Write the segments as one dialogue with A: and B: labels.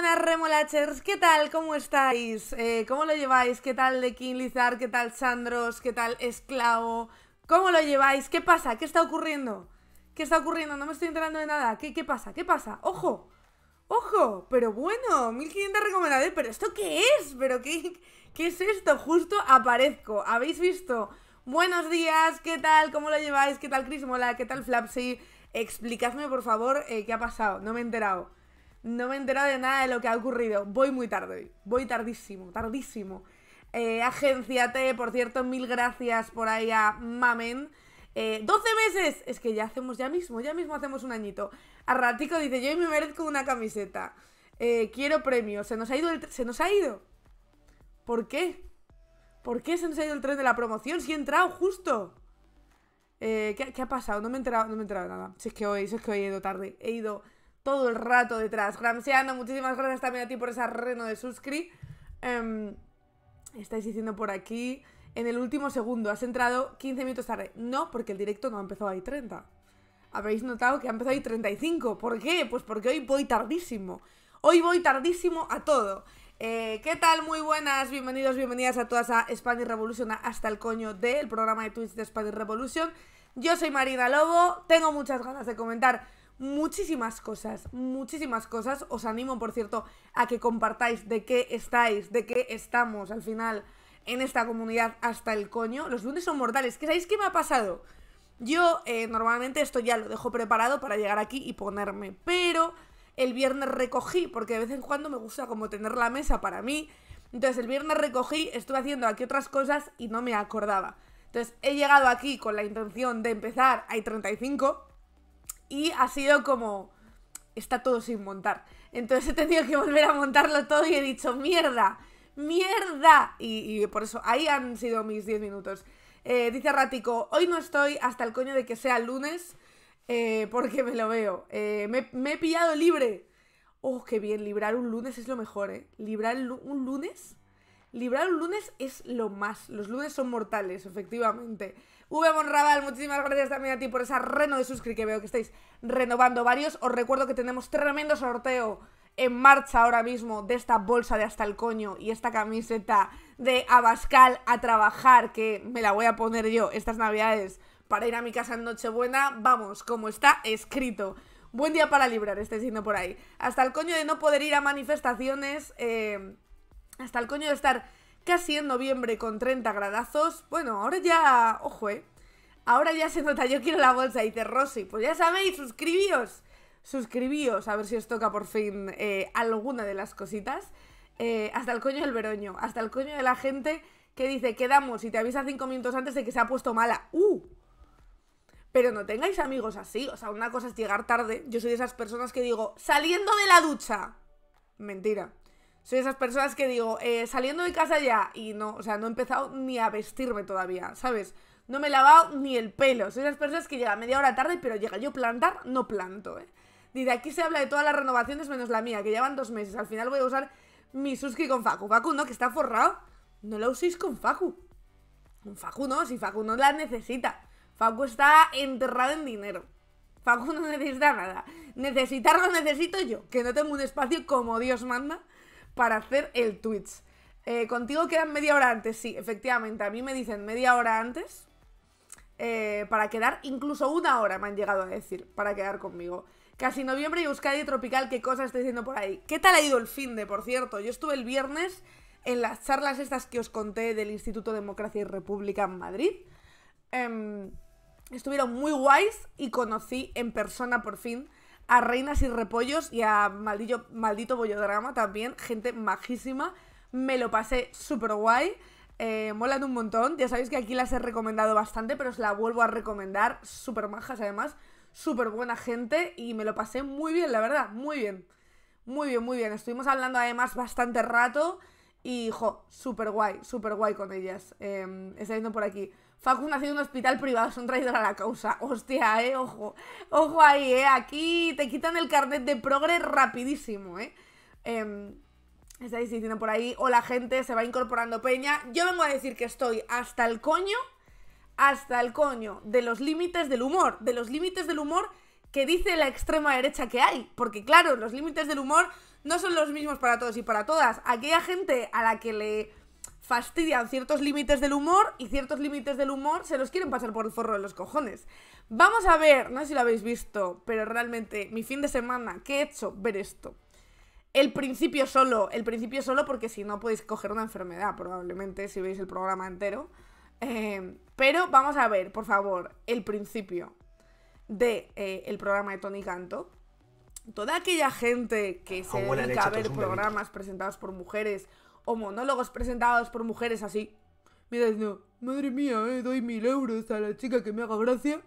A: buenas remolachers, ¿qué tal? ¿Cómo estáis? Eh, ¿Cómo lo lleváis? ¿Qué tal de King Lizard? ¿Qué tal Sandros? ¿Qué tal Esclavo? ¿Cómo lo lleváis? ¿Qué pasa? ¿Qué está ocurriendo? ¿Qué está ocurriendo? No me estoy enterando de nada. ¿Qué, qué pasa? ¿Qué pasa? ¡Ojo! ¡Ojo! Pero bueno, 1500 recomendadores. ¿Pero esto qué es? ¿Pero qué, qué es esto? Justo aparezco. ¿Habéis visto? Buenos días, ¿qué tal? ¿Cómo lo lleváis? ¿Qué tal Crismola? ¿Qué tal Flapsy? Explicadme, por favor, eh, qué ha pasado. No me he enterado. No me he enterado de nada de lo que ha ocurrido. Voy muy tarde, voy tardísimo, tardísimo. Eh, Agenciate, por cierto, mil gracias por ahí a Mamen. Eh, 12 meses, es que ya hacemos, ya mismo, ya mismo hacemos un añito. A ratico dice, yo me merezco una camiseta. Eh, quiero premio. Se nos ha ido el se nos ha ido. ¿Por qué? ¿Por qué se nos ha ido el tren de la promoción? Si he entrado justo. Eh, ¿qué, ¿qué, ha pasado? No me he enterado, no me he enterado de nada. Si es que hoy, si es que hoy he ido tarde. He ido todo el rato detrás. Gramsciano, muchísimas gracias también a ti por ese reno de suscri. Em, estáis diciendo por aquí, en el último segundo, has entrado 15 minutos tarde. No, porque el directo no ha empezado ahí 30. Habéis notado que ha empezado ahí 35. ¿Por qué? Pues porque hoy voy tardísimo. Hoy voy tardísimo a todo. Eh, ¿Qué tal? Muy buenas, bienvenidos, bienvenidas a todas a Spanish Revolution, hasta el coño del programa de Twitch de Spanish Revolution. Yo soy Marina Lobo, tengo muchas ganas de comentar muchísimas cosas, muchísimas cosas. Os animo, por cierto, a que compartáis de qué estáis, de qué estamos al final en esta comunidad hasta el coño. Los lunes son mortales. ¿Qué sabéis qué me ha pasado? Yo eh, normalmente esto ya lo dejo preparado para llegar aquí y ponerme, pero el viernes recogí, porque de vez en cuando me gusta como tener la mesa para mí. Entonces el viernes recogí, estuve haciendo aquí otras cosas y no me acordaba. Entonces he llegado aquí con la intención de empezar, hay 35, y ha sido como está todo sin montar. Entonces he tenido que volver a montarlo todo y he dicho, mierda, mierda. Y, por eso ahí han sido mis 10 minutos. Eh, dice Rático hoy no estoy hasta el coño de que sea lunes eh, porque me lo veo. Eh, me, me, he pillado libre. Oh, qué bien, librar un lunes es lo mejor, ¿eh? Librar un lunes. Librar un lunes es lo más. Los lunes son mortales, efectivamente. V Monraval, muchísimas gracias también a ti por esa reno de suscri que veo que estáis renovando varios. Os recuerdo que tenemos tremendo sorteo en marcha ahora mismo de esta bolsa de hasta el coño y esta camiseta de Abascal a trabajar, que me la voy a poner yo estas navidades para ir a mi casa en Nochebuena. Vamos, como está escrito. Buen día para librar, estáis yendo por ahí. Hasta el coño de no poder ir a manifestaciones. Eh, hasta el coño de estar casi en noviembre con 30 gradazos. Bueno, ahora ya, ojo, eh. Ahora ya se nota, yo quiero la bolsa, dice Rosy. Pues ya sabéis, suscribíos. Suscribíos, a ver si os toca por fin eh, alguna de las cositas. Eh, hasta el coño del veroño, hasta el coño de la gente que dice, quedamos y te avisa cinco minutos antes de que se ha puesto mala. ¡Uh! Pero no tengáis amigos así. O sea, una cosa es llegar tarde. Yo soy de esas personas que digo, saliendo de la ducha. Mentira. Soy esas personas que digo, eh, saliendo de casa ya, y no, o sea, no he empezado ni a vestirme todavía, ¿sabes? No me he lavado ni el pelo. Soy esas personas que llega media hora tarde, pero llega yo plantar, no planto, ¿eh? Y de aquí se habla de todas las renovaciones menos la mía, que llevan dos meses. Al final voy a usar mi Suski con Facu. Facu, no, que está forrado. No la uséis con Facu. Con Facu no, si Facu no la necesita. Facu está enterrado en dinero. Facu no necesita nada. Necesitarlo necesito yo, que no tengo un espacio como Dios manda para hacer el Twitch. Eh, contigo quedan media hora antes, sí, efectivamente. A mí me dicen media hora antes eh, para quedar, incluso una hora me han llegado a decir, para quedar conmigo. Casi noviembre y Euskadi Tropical, ¿qué cosa estoy diciendo por ahí? ¿Qué tal ha ido el fin de, por cierto? Yo estuve el viernes en las charlas estas que os conté del Instituto Democracia y República en Madrid. Em, estuvieron muy guays y conocí en persona por fin a Reinas y Repollos y a Maldito Bollodrama también, gente majísima. Me lo pasé súper guay. Eh, molan un montón. Ya sabéis que aquí las he recomendado bastante, pero os la vuelvo a recomendar. Súper majas, además. Súper buena gente. Y me lo pasé muy bien, la verdad. Muy bien. Muy bien, muy bien. Estuvimos hablando además bastante rato. Y, jo, súper guay, súper guay con ellas. Eh, em, viendo por aquí. Facu nació en un hospital privado, son traidor a la causa. Hostia, eh, ojo. Ojo ahí, eh. Aquí te quitan el carnet de progre rapidísimo, eh. Em, estáis diciendo por ahí, o la gente se va incorporando peña. Yo vengo a decir que estoy hasta el coño, hasta el coño de los límites del humor, de los límites del humor que dice la extrema derecha que hay. Porque claro, los límites del humor no son los mismos para todos y para todas. Aquella gente a la que le fastidian ciertos límites del humor y ciertos límites del humor se los quieren pasar por el forro de los cojones. Vamos a ver, no sé si lo habéis visto, pero realmente mi fin de semana, ¿qué he hecho? Ver esto. El principio solo, el principio solo porque si no podéis coger una enfermedad probablemente si veis el programa entero. Em, pero vamos a ver, por favor, el principio de eh, el programa de Tony Canto. Toda aquella gente que se dedica a ver programas presentados por mujeres o monólogos presentados por mujeres así. Mira, madre mía, eh, doy mil euros a la chica que me haga gracia.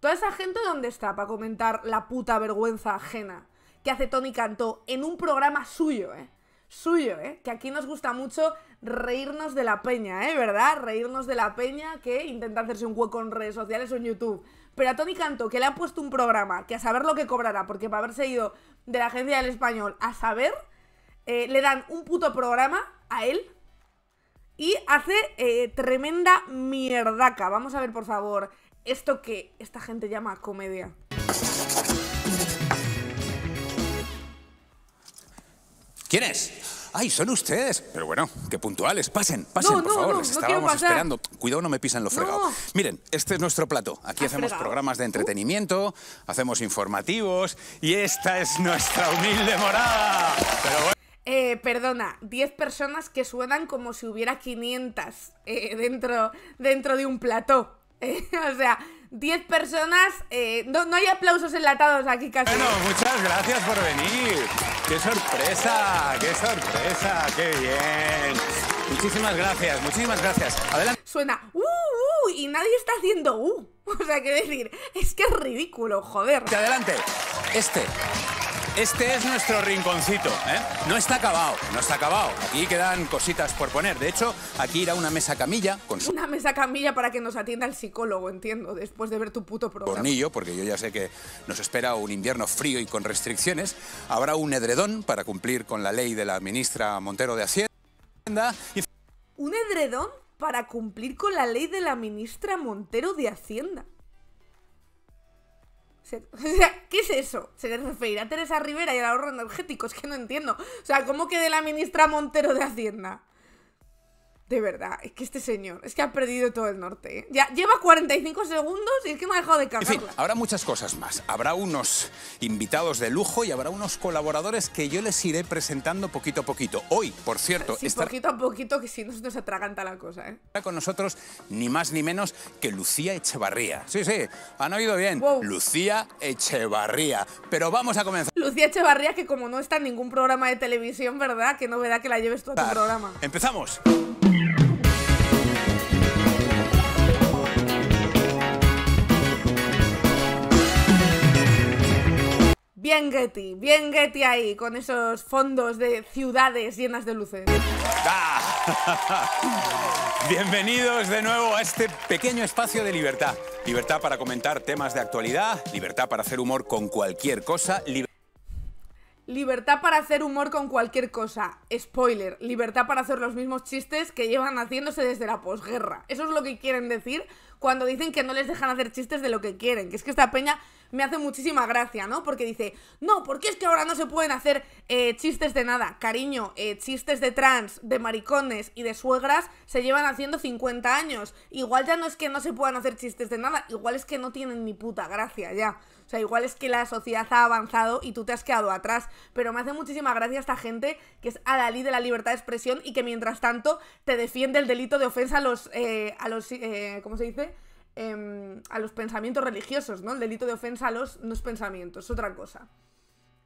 A: Toda esa gente, ¿dónde está para comentar la puta vergüenza ajena que hace Tony Cantó en un programa suyo, eh? Suyo, eh. Que aquí nos gusta mucho reírnos de la peña, eh, ¿verdad? Reírnos de la peña que intenta hacerse un hueco en redes sociales o en YouTube. Pero a Tony Cantó, que le ha puesto un programa, que a saber lo que cobrará, porque para haberse ido de la agencia del español a saber, eh, le dan un puto programa a él y hace eh, tremenda mierdaca. Vamos a ver, por favor, esto que esta gente llama comedia.
B: ¿Quién es? ¡Ay, son ustedes! Pero bueno, qué puntuales. Pasen, pasen, por favor. Les estábamos esperando. Cuidado, no me pisan los fregados Miren, este es nuestro plato. Aquí hacemos programas de entretenimiento, hacemos informativos y esta es nuestra humilde morada. Pero
A: eh, perdona, 10 personas que suenan como si hubiera 500 eh, dentro, dentro de un plató. o sea, 10 personas. Eh, no, hay aplausos enlatados aquí casi. Bueno,
B: muchas gracias por venir. ¡Qué sorpresa! ¡Qué sorpresa! ¡Qué bien! Muchísimas gracias, muchísimas gracias. Adelante.
A: Suena uh, uh" y nadie está haciendo uh. O sea, que decir, es que es ridículo, joder. Adelante. Este
B: este es nuestro rinconcito, ¿eh? No está acabado, no está acabado. Aquí quedan cositas por poner. De hecho, aquí irá una mesa camilla con Una
A: mesa camilla para que nos atienda el psicólogo, entiendo, después de ver tu puto programa.
B: Cornillo, porque yo ya sé que nos espera un invierno frío y con restricciones. Habrá un edredón para cumplir con la ley de la ministra Montero de Hacienda.
A: ¿Un edredón para cumplir con la ley de la ministra Montero de Hacienda? O sea, ¿Qué es eso? ¿Se le a Teresa Rivera y al ahorro energético? Es que no entiendo. O sea, ¿cómo que de la ministra Montero de Hacienda? De verdad, es que este señor, es que ha perdido todo el norte. ¿eh? Ya lleva 45 segundos y es que me ha dejado de cagarla.
B: habrá muchas cosas más. Habrá unos invitados de lujo y habrá unos colaboradores que yo les iré presentando poquito a poquito. Hoy, por cierto... Sí, poquito
A: a poquito, que si no nos atraganta la cosa, ¿eh?
B: Está con nosotros ni más ni menos que Lucía Echevarría. Sí, sí, han oído bien. Lucía Echevarría. Pero vamos a comenzar.
A: Lucía Echevarría, que como no está en ningún programa de televisión, ¿verdad? no novedad que la lleves tú a tu programa. Empezamos. Bien Getty, bien Getty ahí, con esos fondos de ciudades llenas de luces.
B: Bienvenidos de nuevo a este pequeño espacio de libertad. Libertad para comentar temas de actualidad, libertad para hacer humor con cualquier cosa,
A: Libertad para hacer humor con cualquier cosa. Spoiler, libertad para hacer los mismos chistes que llevan haciéndose desde la posguerra. Eso es lo que quieren decir cuando dicen que no les dejan hacer chistes de lo que quieren. Que es que esta peña me hace muchísima gracia, ¿no? Porque dice, no, porque es que ahora no se pueden hacer eh, chistes de nada. Cariño, eh, chistes de trans, de maricones y de suegras se llevan haciendo 50 años. Igual ya no es que no se puedan hacer chistes de nada, igual es que no tienen ni puta gracia ya. O sea, igual es que la sociedad ha avanzado y tú te has quedado atrás. Pero me hace muchísima gracia esta gente que es adalí de la libertad de expresión y que mientras tanto te defiende el delito de ofensa a los. Eh, a los eh, ¿Cómo se dice? Em, a los pensamientos religiosos, ¿no? El delito de ofensa a los, no es pensamientos, es otra cosa.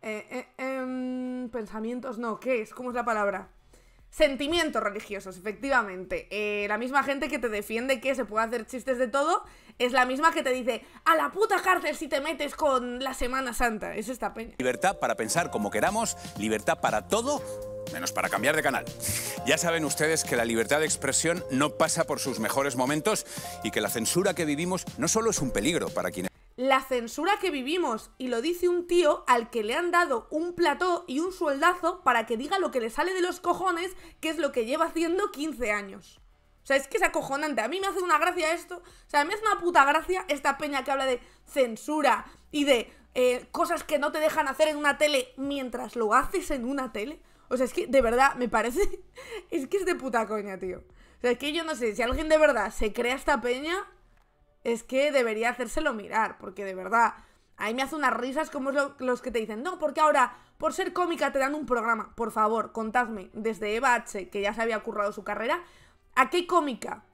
A: Eh, em, pensamientos, no, ¿qué es? ¿Cómo es la palabra? Sentimientos religiosos, efectivamente. la misma gente que te defiende que se puede hacer chistes de todo es la misma que te dice a la puta cárcel si te metes con la Semana Santa. Es esta peña.
B: Libertad para pensar como queramos, libertad para todo, menos para cambiar de canal. Ya saben ustedes que la libertad de expresión no pasa por sus mejores momentos y que la censura que vivimos no solo es un peligro para quienes...
A: La censura que vivimos, y lo dice un tío al que le han dado un plató y un sueldazo para que diga lo que le sale de los cojones, que es lo que lleva haciendo 15 años. O sea, es que es acojonante. A mí me hace una gracia esto. O sea, a mí me hace una puta gracia esta peña que habla de censura y de eh, cosas que no te dejan hacer en una tele mientras lo haces en una tele. O sea, es que de verdad me parece. es que es de puta coña, tío. O sea, es que yo no sé, si alguien de verdad se crea esta peña, es que debería hacérselo mirar, porque de verdad. ahí me hace unas risas como los que te dicen, no, porque ahora, por ser cómica, te dan un programa. Por favor, contadme, desde Eva H., que ya se había currado su carrera, ¿A qué cómica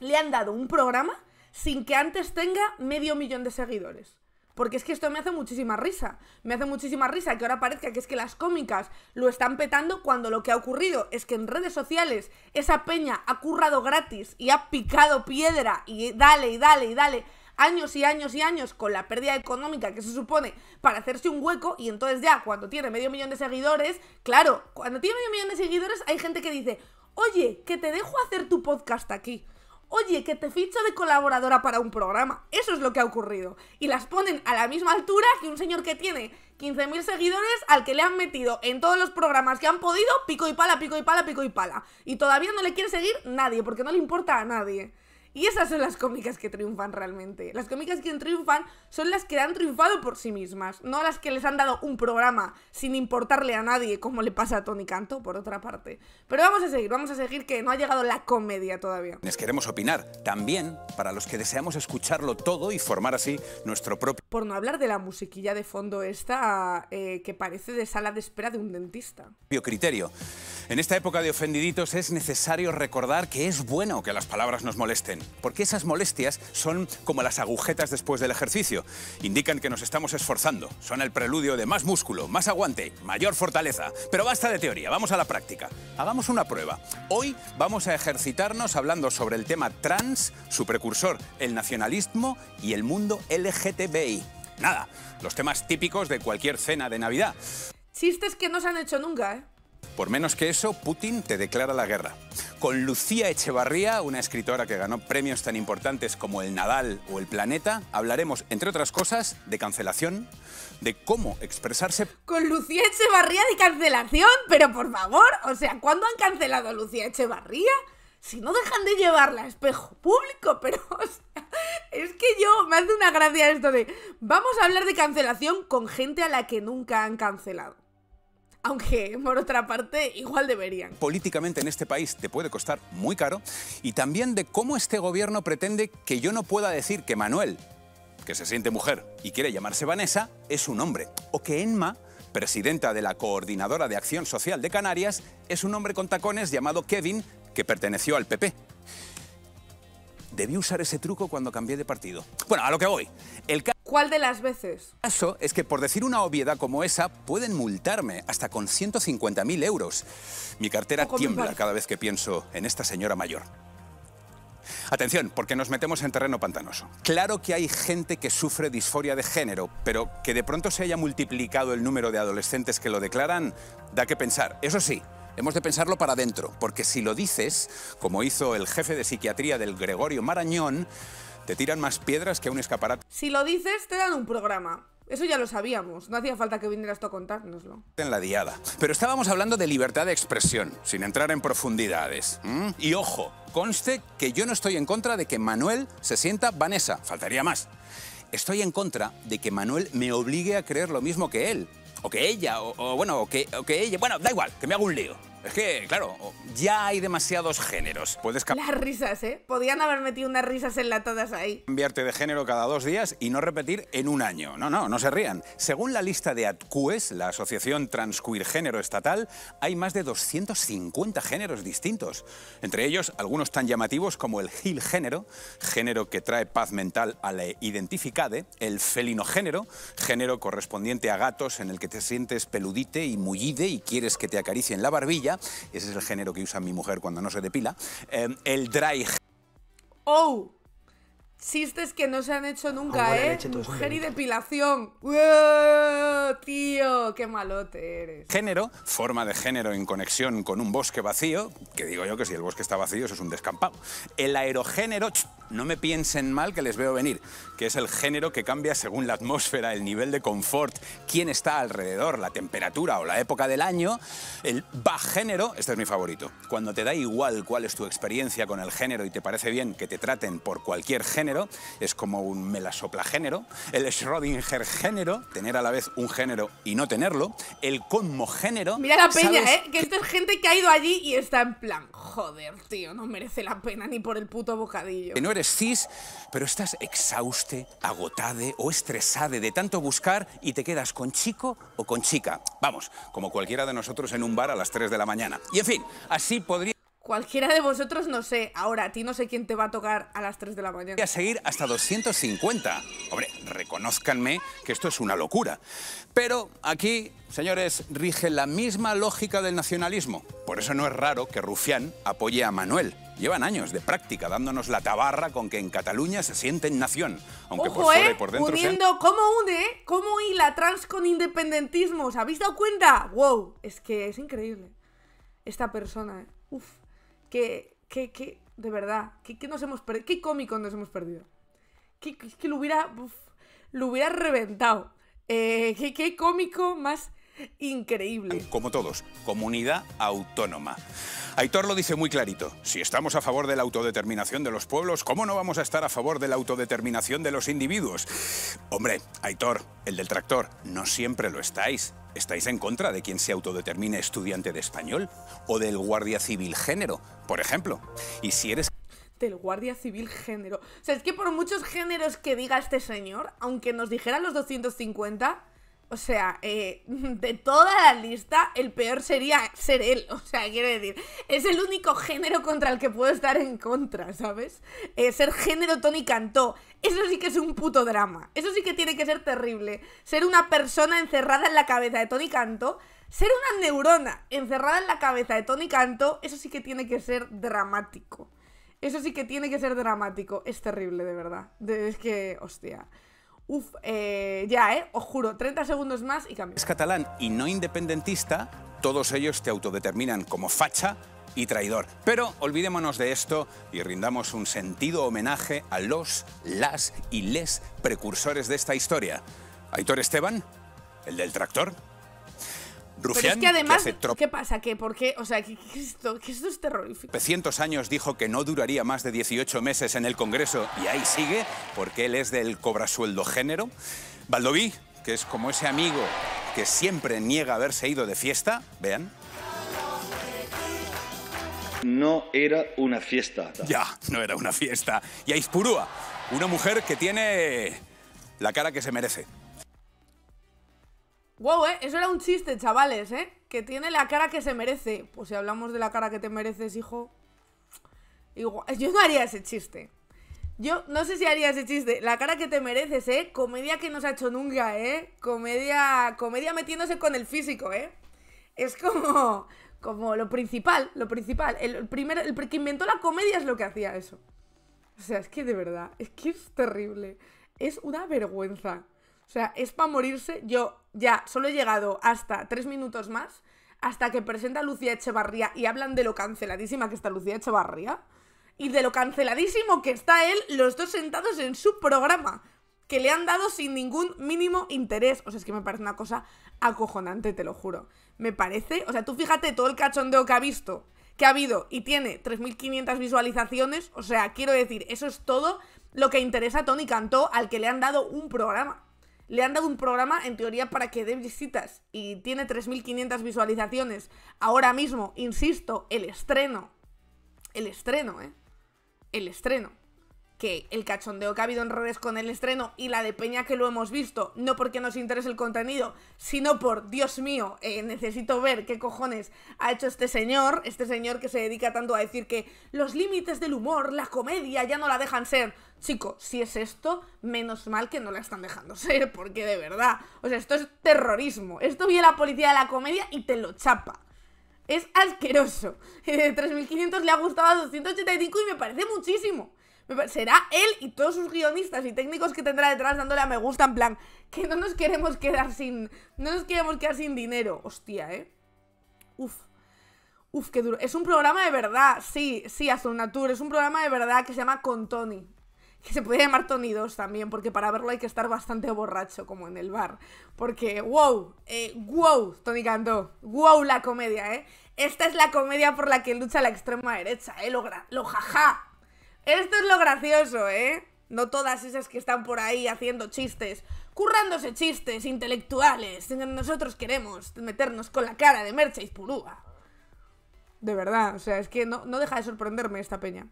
A: le han dado un programa sin que antes tenga medio millón de seguidores? Porque es que esto me hace muchísima risa. Me hace muchísima risa que ahora parezca que es que las cómicas lo están petando cuando lo que ha ocurrido es que en redes sociales esa peña ha currado gratis y ha picado piedra y dale y dale y dale años y años y años con la pérdida económica que se supone para hacerse un hueco y entonces ya cuando tiene medio millón de seguidores, claro, cuando tiene medio millón de seguidores hay gente que dice, Oye, que te dejo hacer tu podcast aquí. Oye, que te ficho de colaboradora para un programa. Eso es lo que ha ocurrido. Y las ponen a la misma altura que un señor que tiene 15.000 seguidores al que le han metido en todos los programas que han podido pico y pala, pico y pala, pico y pala. Y todavía no le quiere seguir nadie, porque no le importa a nadie. Y esas son las cómicas que triunfan realmente. Las cómicas que triunfan son las que han triunfado por sí mismas, no las que les han dado un programa sin importarle a nadie, como le pasa a Tony Canto, por otra parte. Pero vamos a seguir, vamos a seguir que no ha llegado la comedia todavía.
B: Les queremos opinar, también para los que deseamos escucharlo todo y formar así nuestro propio...
A: Por no hablar de la musiquilla de fondo esta eh, que parece de sala de espera de un dentista.
B: Criterio. En esta época de ofendiditos es necesario recordar que es bueno que las palabras nos molesten, porque esas molestias son como las agujetas después del ejercicio. Indican que nos estamos esforzando, son el preludio de más músculo, más aguante, mayor fortaleza. Pero basta de teoría, vamos a la práctica. Hagamos una prueba. Hoy vamos a ejercitarnos hablando sobre el tema trans, su precursor, el nacionalismo y el mundo LGTBI. Nada, los temas típicos de cualquier cena de Navidad.
A: Chistes que no se han hecho nunca, ¿eh?
B: Por menos que eso, Putin te declara la guerra. Con Lucía Echevarría, una escritora que ganó premios tan importantes como el Nadal o el Planeta, hablaremos, entre otras cosas, de cancelación, de cómo expresarse...
A: Con Lucía Echevarría de cancelación, pero por favor, o sea, ¿cuándo han cancelado a Lucía Echevarría? si no dejan de llevarla a espejo público, pero es que yo me hace una gracia esto de vamos a hablar de cancelación con gente a la que nunca han cancelado aunque por otra parte igual deberían.
B: Políticamente en este país te puede costar muy caro y también de cómo este gobierno pretende que yo no pueda decir que Manuel, que se siente mujer y quiere llamarse Vanessa, es un hombre, o que Enma presidenta de la Coordinadora de Acción Social de Canarias, es un hombre con tacones llamado Kevin que perteneció al PP. Debí usar ese truco cuando cambié de partido. Bueno, a lo que voy. El ¿Cuál
A: de las veces?
B: El caso es que por decir una obviedad como esa pueden multarme hasta con 150.000 euros. Mi cartera tiembla cada vez que pienso en esta señora mayor. Atención, porque nos metemos en terreno pantanoso. Claro que hay gente que sufre disforia de género, pero que de pronto se haya multiplicado el número de adolescentes que lo declaran, da que pensar. Eso sí, Hemos de pensarlo para adentro, porque si lo dices, como hizo el jefe de psiquiatría del Gregorio Marañón, te tiran más piedras que un escaparate.
A: Si lo dices, te dan un programa. Eso ya lo sabíamos, no hacía falta que vinieras tú a contárnoslo.
B: En la diada. Pero estábamos hablando de libertad de expresión, sin entrar en profundidades. Y ojo, conste que yo no estoy en contra de que Manuel se sienta Vanessa, faltaría más. Estoy en contra de que Manuel me obligue a creer lo mismo que él, o que ella, o, bueno, o que, o que ella, bueno, da igual, que me hago un lío. Es que, claro, ya hay demasiados géneros. Puedes Las
A: risas, ¿eh? Podían haber metido unas risas enlatadas ahí.
B: Cambiarte de género cada dos días y no repetir en un año. No, no, no se rían. Según la lista de AtQES, la Asociación Transqueer Género Estatal, hay más de 250 géneros distintos. Entre ellos, algunos tan llamativos como el gil género, género que trae paz mental a la identificade, el felino género, género correspondiente a gatos en el que te sientes peludite y mullide y quieres que te acaricien la barbilla, ese es el género que usa mi mujer cuando no se depila, em, el dry...
A: ¡Oh! Chistes que no se han hecho nunca, ¿eh? Mujer y depilación. tío, qué malote eres.
B: Género, forma de género en conexión con un bosque vacío, que digo yo que si el bosque está vacío eso es un descampado. El aerogénero, no me piensen mal que les veo venir que es el género que cambia según la atmósfera, el nivel de confort, quién está alrededor, la temperatura o la época del año. El género. este es mi favorito, cuando te da igual cuál es tu experiencia con el género y te parece bien que te traten por cualquier género, es como un género. El Schrödinger género, tener a la vez un género y no tenerlo. El conmogénero... Mira la peña, ¿eh?
A: Que esta es gente que ha ido allí y está en plan, joder, tío, no merece la pena ni por el puto bocadillo. Que
B: no eres cis, pero estás exhausto agotade o estresade de tanto buscar y te quedas con chico o con chica. Vamos, como cualquiera de nosotros en un bar a las 3 de la mañana. Y en fin, así podría...
A: Cualquiera de vosotros no sé. Ahora, a ti no sé quién te va a tocar a las 3 de la mañana. Voy a
B: seguir hasta 250. Hombre, reconozcanme que esto es una locura. Pero aquí, señores, rige la misma lógica del nacionalismo. Por eso no es raro que Rufián apoye a Manuel. Llevan años de práctica dándonos la tabarra con que en Cataluña se siente en nación. Aunque por fuera y eh, por dentro uniendo,
A: ¿Cómo une? Eh, ¿Cómo trans con independentismo? ¿Os habéis dado cuenta? ¡Wow! Es que es increíble. Esta persona, eh. Uf que, que, que de verdad, que, que nos hemos perdido, qué cómico nos hemos perdido. Que, lo hubiera, lo hubiera reventado. Eh, qué cómico más increíble.
B: Como todos, comunidad autónoma. Aitor lo dice muy clarito. Si estamos a favor de la autodeterminación de los pueblos, ¿cómo no vamos a estar a favor de la autodeterminación de los individuos? Hombre, Aitor, el del tractor, no siempre lo estáis. ¿Estáis en contra de quien se autodetermine estudiante de español? ¿O del guardia civil género, por ejemplo? Y si eres
A: del guardia civil género. O sea, es que por muchos géneros que diga este señor, aunque nos dijera los 250, o sea, eh, de toda la lista, el peor sería ser él. O sea, quiere decir, es el único género contra el que puedo estar en contra, ¿sabes? Eh, ser género Tony Cantó. Eso sí que es un puto drama. Eso sí que tiene que ser terrible. Ser una persona encerrada en la cabeza de Tony Cantó. Ser una neurona encerrada en la cabeza de Tony Cantó. Eso sí que tiene que ser dramático. Eso sí que tiene que ser dramático. Es terrible, de verdad. es que, hostia. Uf, eh, ya, ¿eh? Os juro, 30 segundos más y cambio.
B: Es catalán y no independentista, todos ellos te autodeterminan como facha y traidor. Pero olvidémonos de esto y rindamos un sentido homenaje a los, las y les precursores de esta historia. Aitor Esteban, el del tractor, Rufián, Pero es que además, ¿qué
A: pasa? ¿Qué, ¿Por qué? O sea, que, esto, esto es terrorífico.
B: 300 años dijo que no duraría más de 18 meses en el Congreso y ahí sigue, porque él es del cobrasueldo género. Valdoví, que es como ese amigo que siempre niega haberse ido de fiesta, vean. No era una fiesta. Ya, no era una fiesta. Y a una mujer que tiene la cara que se merece.
A: Wow, ¿eh? Eso era un chiste, chavales, ¿eh? Que tiene la cara que se merece. Pues si hablamos de la cara que te mereces, hijo... Yo no haría ese chiste. Yo no sé si haría ese chiste. La cara que te mereces, ¿eh? Comedia que no se ha hecho nunca, ¿eh? Comedia... Comedia metiéndose con el físico, ¿eh? Es como... Como lo principal, lo principal. El, primer... El que inventó la comedia es lo que hacía eso. O sea, es que de verdad, es que es terrible. Es una vergüenza. O sea, es para morirse. Yo ya solo he llegado hasta tres minutos más, hasta que presenta Lucía Echevarría y hablan de lo canceladísima que está Lucía Echevarría y de lo canceladísimo que está él, los dos sentados en su programa, que le han dado sin ningún mínimo interés. O sea, es que me parece una cosa acojonante, te lo juro. Me parece, o sea, tú fíjate todo el cachondeo que ha visto, que ha habido y tiene 3.500 visualizaciones, o sea, quiero decir, eso es todo lo que interesa a Tony Cantó, al que le han dado un programa le han dado un programa en teoría para que dé visitas y tiene 3.500 visualizaciones. Ahora mismo, insisto, el estreno. El estreno, ¿eh? El estreno que el cachondeo que ha habido en redes con el estreno y la de Peña que lo hemos visto, no porque nos interese el contenido, sino por, Dios mío, eh, necesito ver qué cojones ha hecho este señor, este señor que se dedica tanto a decir que los límites del humor, la comedia, ya no la dejan ser. Chico, si es esto, menos mal que no la están dejando ser, porque de verdad, o sea, esto es terrorismo. Esto viene la policía de la comedia y te lo chapa. Es asqueroso. De 3.500 le ha gustado a 285 y me parece muchísimo. Será él y todos sus guionistas y técnicos que tendrá detrás dándole a me gusta en plan que no nos queremos quedar sin no nos queremos quedar sin dinero, hostia, ¿eh? Uf. Uf, qué duro. Es un programa de verdad. Sí, sí, tour es un programa de verdad que se llama Con Tony. Que se podría llamar Tony 2 también, porque para verlo hay que estar bastante borracho, como en el bar. Porque, wow, eh, wow, Tony cantó. Wow, la comedia, ¿eh? Esta es la comedia por la que lucha la extrema derecha, ¿eh? Lo, lo jaja. Esto es lo gracioso, ¿eh? No todas esas que están por ahí haciendo chistes, currándose chistes intelectuales. Nosotros queremos meternos con la cara de Mercha y Purúa. De verdad, o sea, es que no, no deja de sorprenderme esta peña.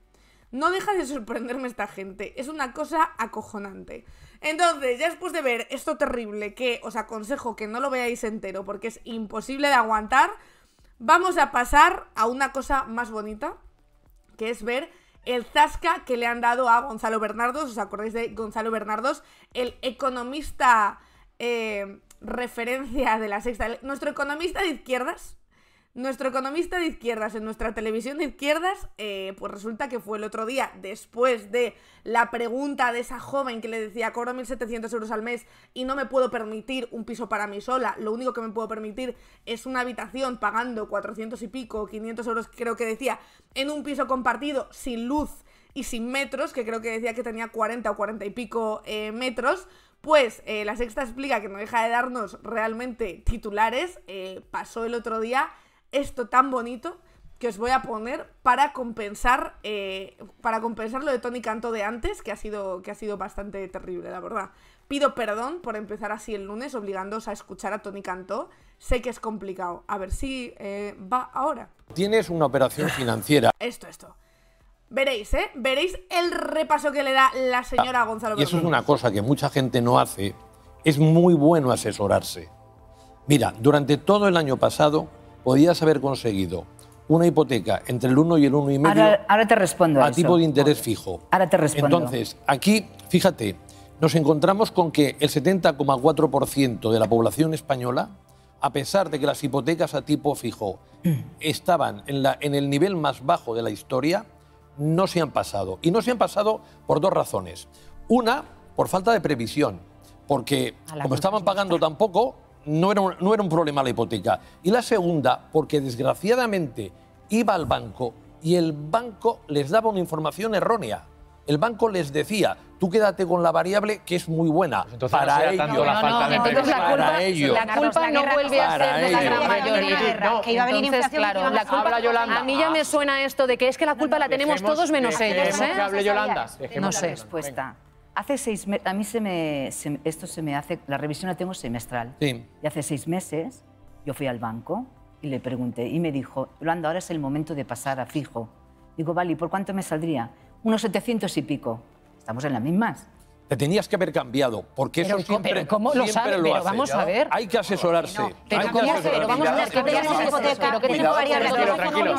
A: No deja de sorprenderme esta gente. Es una cosa acojonante. Entonces, ya después de ver esto terrible, que os aconsejo que no lo veáis entero porque es imposible de aguantar, vamos a pasar a una cosa más bonita, que es ver el zasca que le han dado a Gonzalo Bernardos, ¿os acordáis de Gonzalo Bernardos? El economista eh, referencia de la sexta, nuestro economista de izquierdas, nuestro economista de izquierdas en nuestra televisión de izquierdas, eh, pues resulta que fue el otro día, después de la pregunta de esa joven que le decía, cobro 1.700 euros al mes y no me puedo permitir un piso para mí sola, lo único que me puedo permitir es una habitación pagando 400 y pico, 500 euros creo que decía, en un piso compartido, sin luz y sin metros, que creo que decía que tenía 40 o 40 y pico eh, metros, pues eh, la sexta explica que no deja de darnos realmente titulares, pasó el otro día esto tan bonito que os voy a poner para compensar eh, para compensar lo de Tony Canto de antes, que ha sido que ha sido bastante terrible, la verdad. Pido perdón por empezar así el lunes obligándoos a escuchar a Tony Cantó. Sé que es complicado. A ver si eh, va ahora.
C: Tienes una operación financiera.
A: Esto, esto. Veréis, ¿eh? Veréis el repaso que le da la señora Gonzalo. Y eso es una
C: cosa que mucha gente no hace. Es muy bueno asesorarse. Mira, durante todo el año pasado podías haber conseguido una hipoteca entre el 1 y el 1,5
D: ahora, te respondo a, tipo de interés
C: fijo. Ahora te respondo. Entonces, aquí, fíjate, nos encontramos con que el 70,4% de la población española, a pesar de que las hipotecas a tipo fijo mm. estaban en, en el nivel más bajo de la historia, no se han pasado. Y no se han pasado por dos razones. Una, por falta de previsión, porque como estaban pagando tan poco, no era, un, no era un problema la hipoteca. Y la segunda, porque desgraciadamente iba al banco y el banco les daba una información errónea. El banco les decía, tú quédate con la variable que es muy buena. para ellos. la la culpa, ellos. La culpa no vuelve a ser de la gran
E: mayoría. Que iba a venir entonces, claro, la culpa, A mí ya me suena esto de que es que
D: la culpa la tenemos todos menos ellos. ¿eh? Que hable ¿eh? Yolanda. no sé. Respuesta. Hace seis meses, a mí se me, esto se me hace, la revisión la tengo semestral. Y hace seis meses yo fui al banco y le pregunté y me dijo, ando ahora es el momento de pasar a fijo. Digo, vale, ¿y por cuánto me saldría? Unos 700 y pico. Estamos en las mismas.
C: Te tenías que haber cambiado, porque eso siempre, lo siempre pero vamos a ver. Hay que asesorarse. No, te
E: Pero vamos a ver, que tenemos hipoteca, que tenemos variables. Pero tranquilo,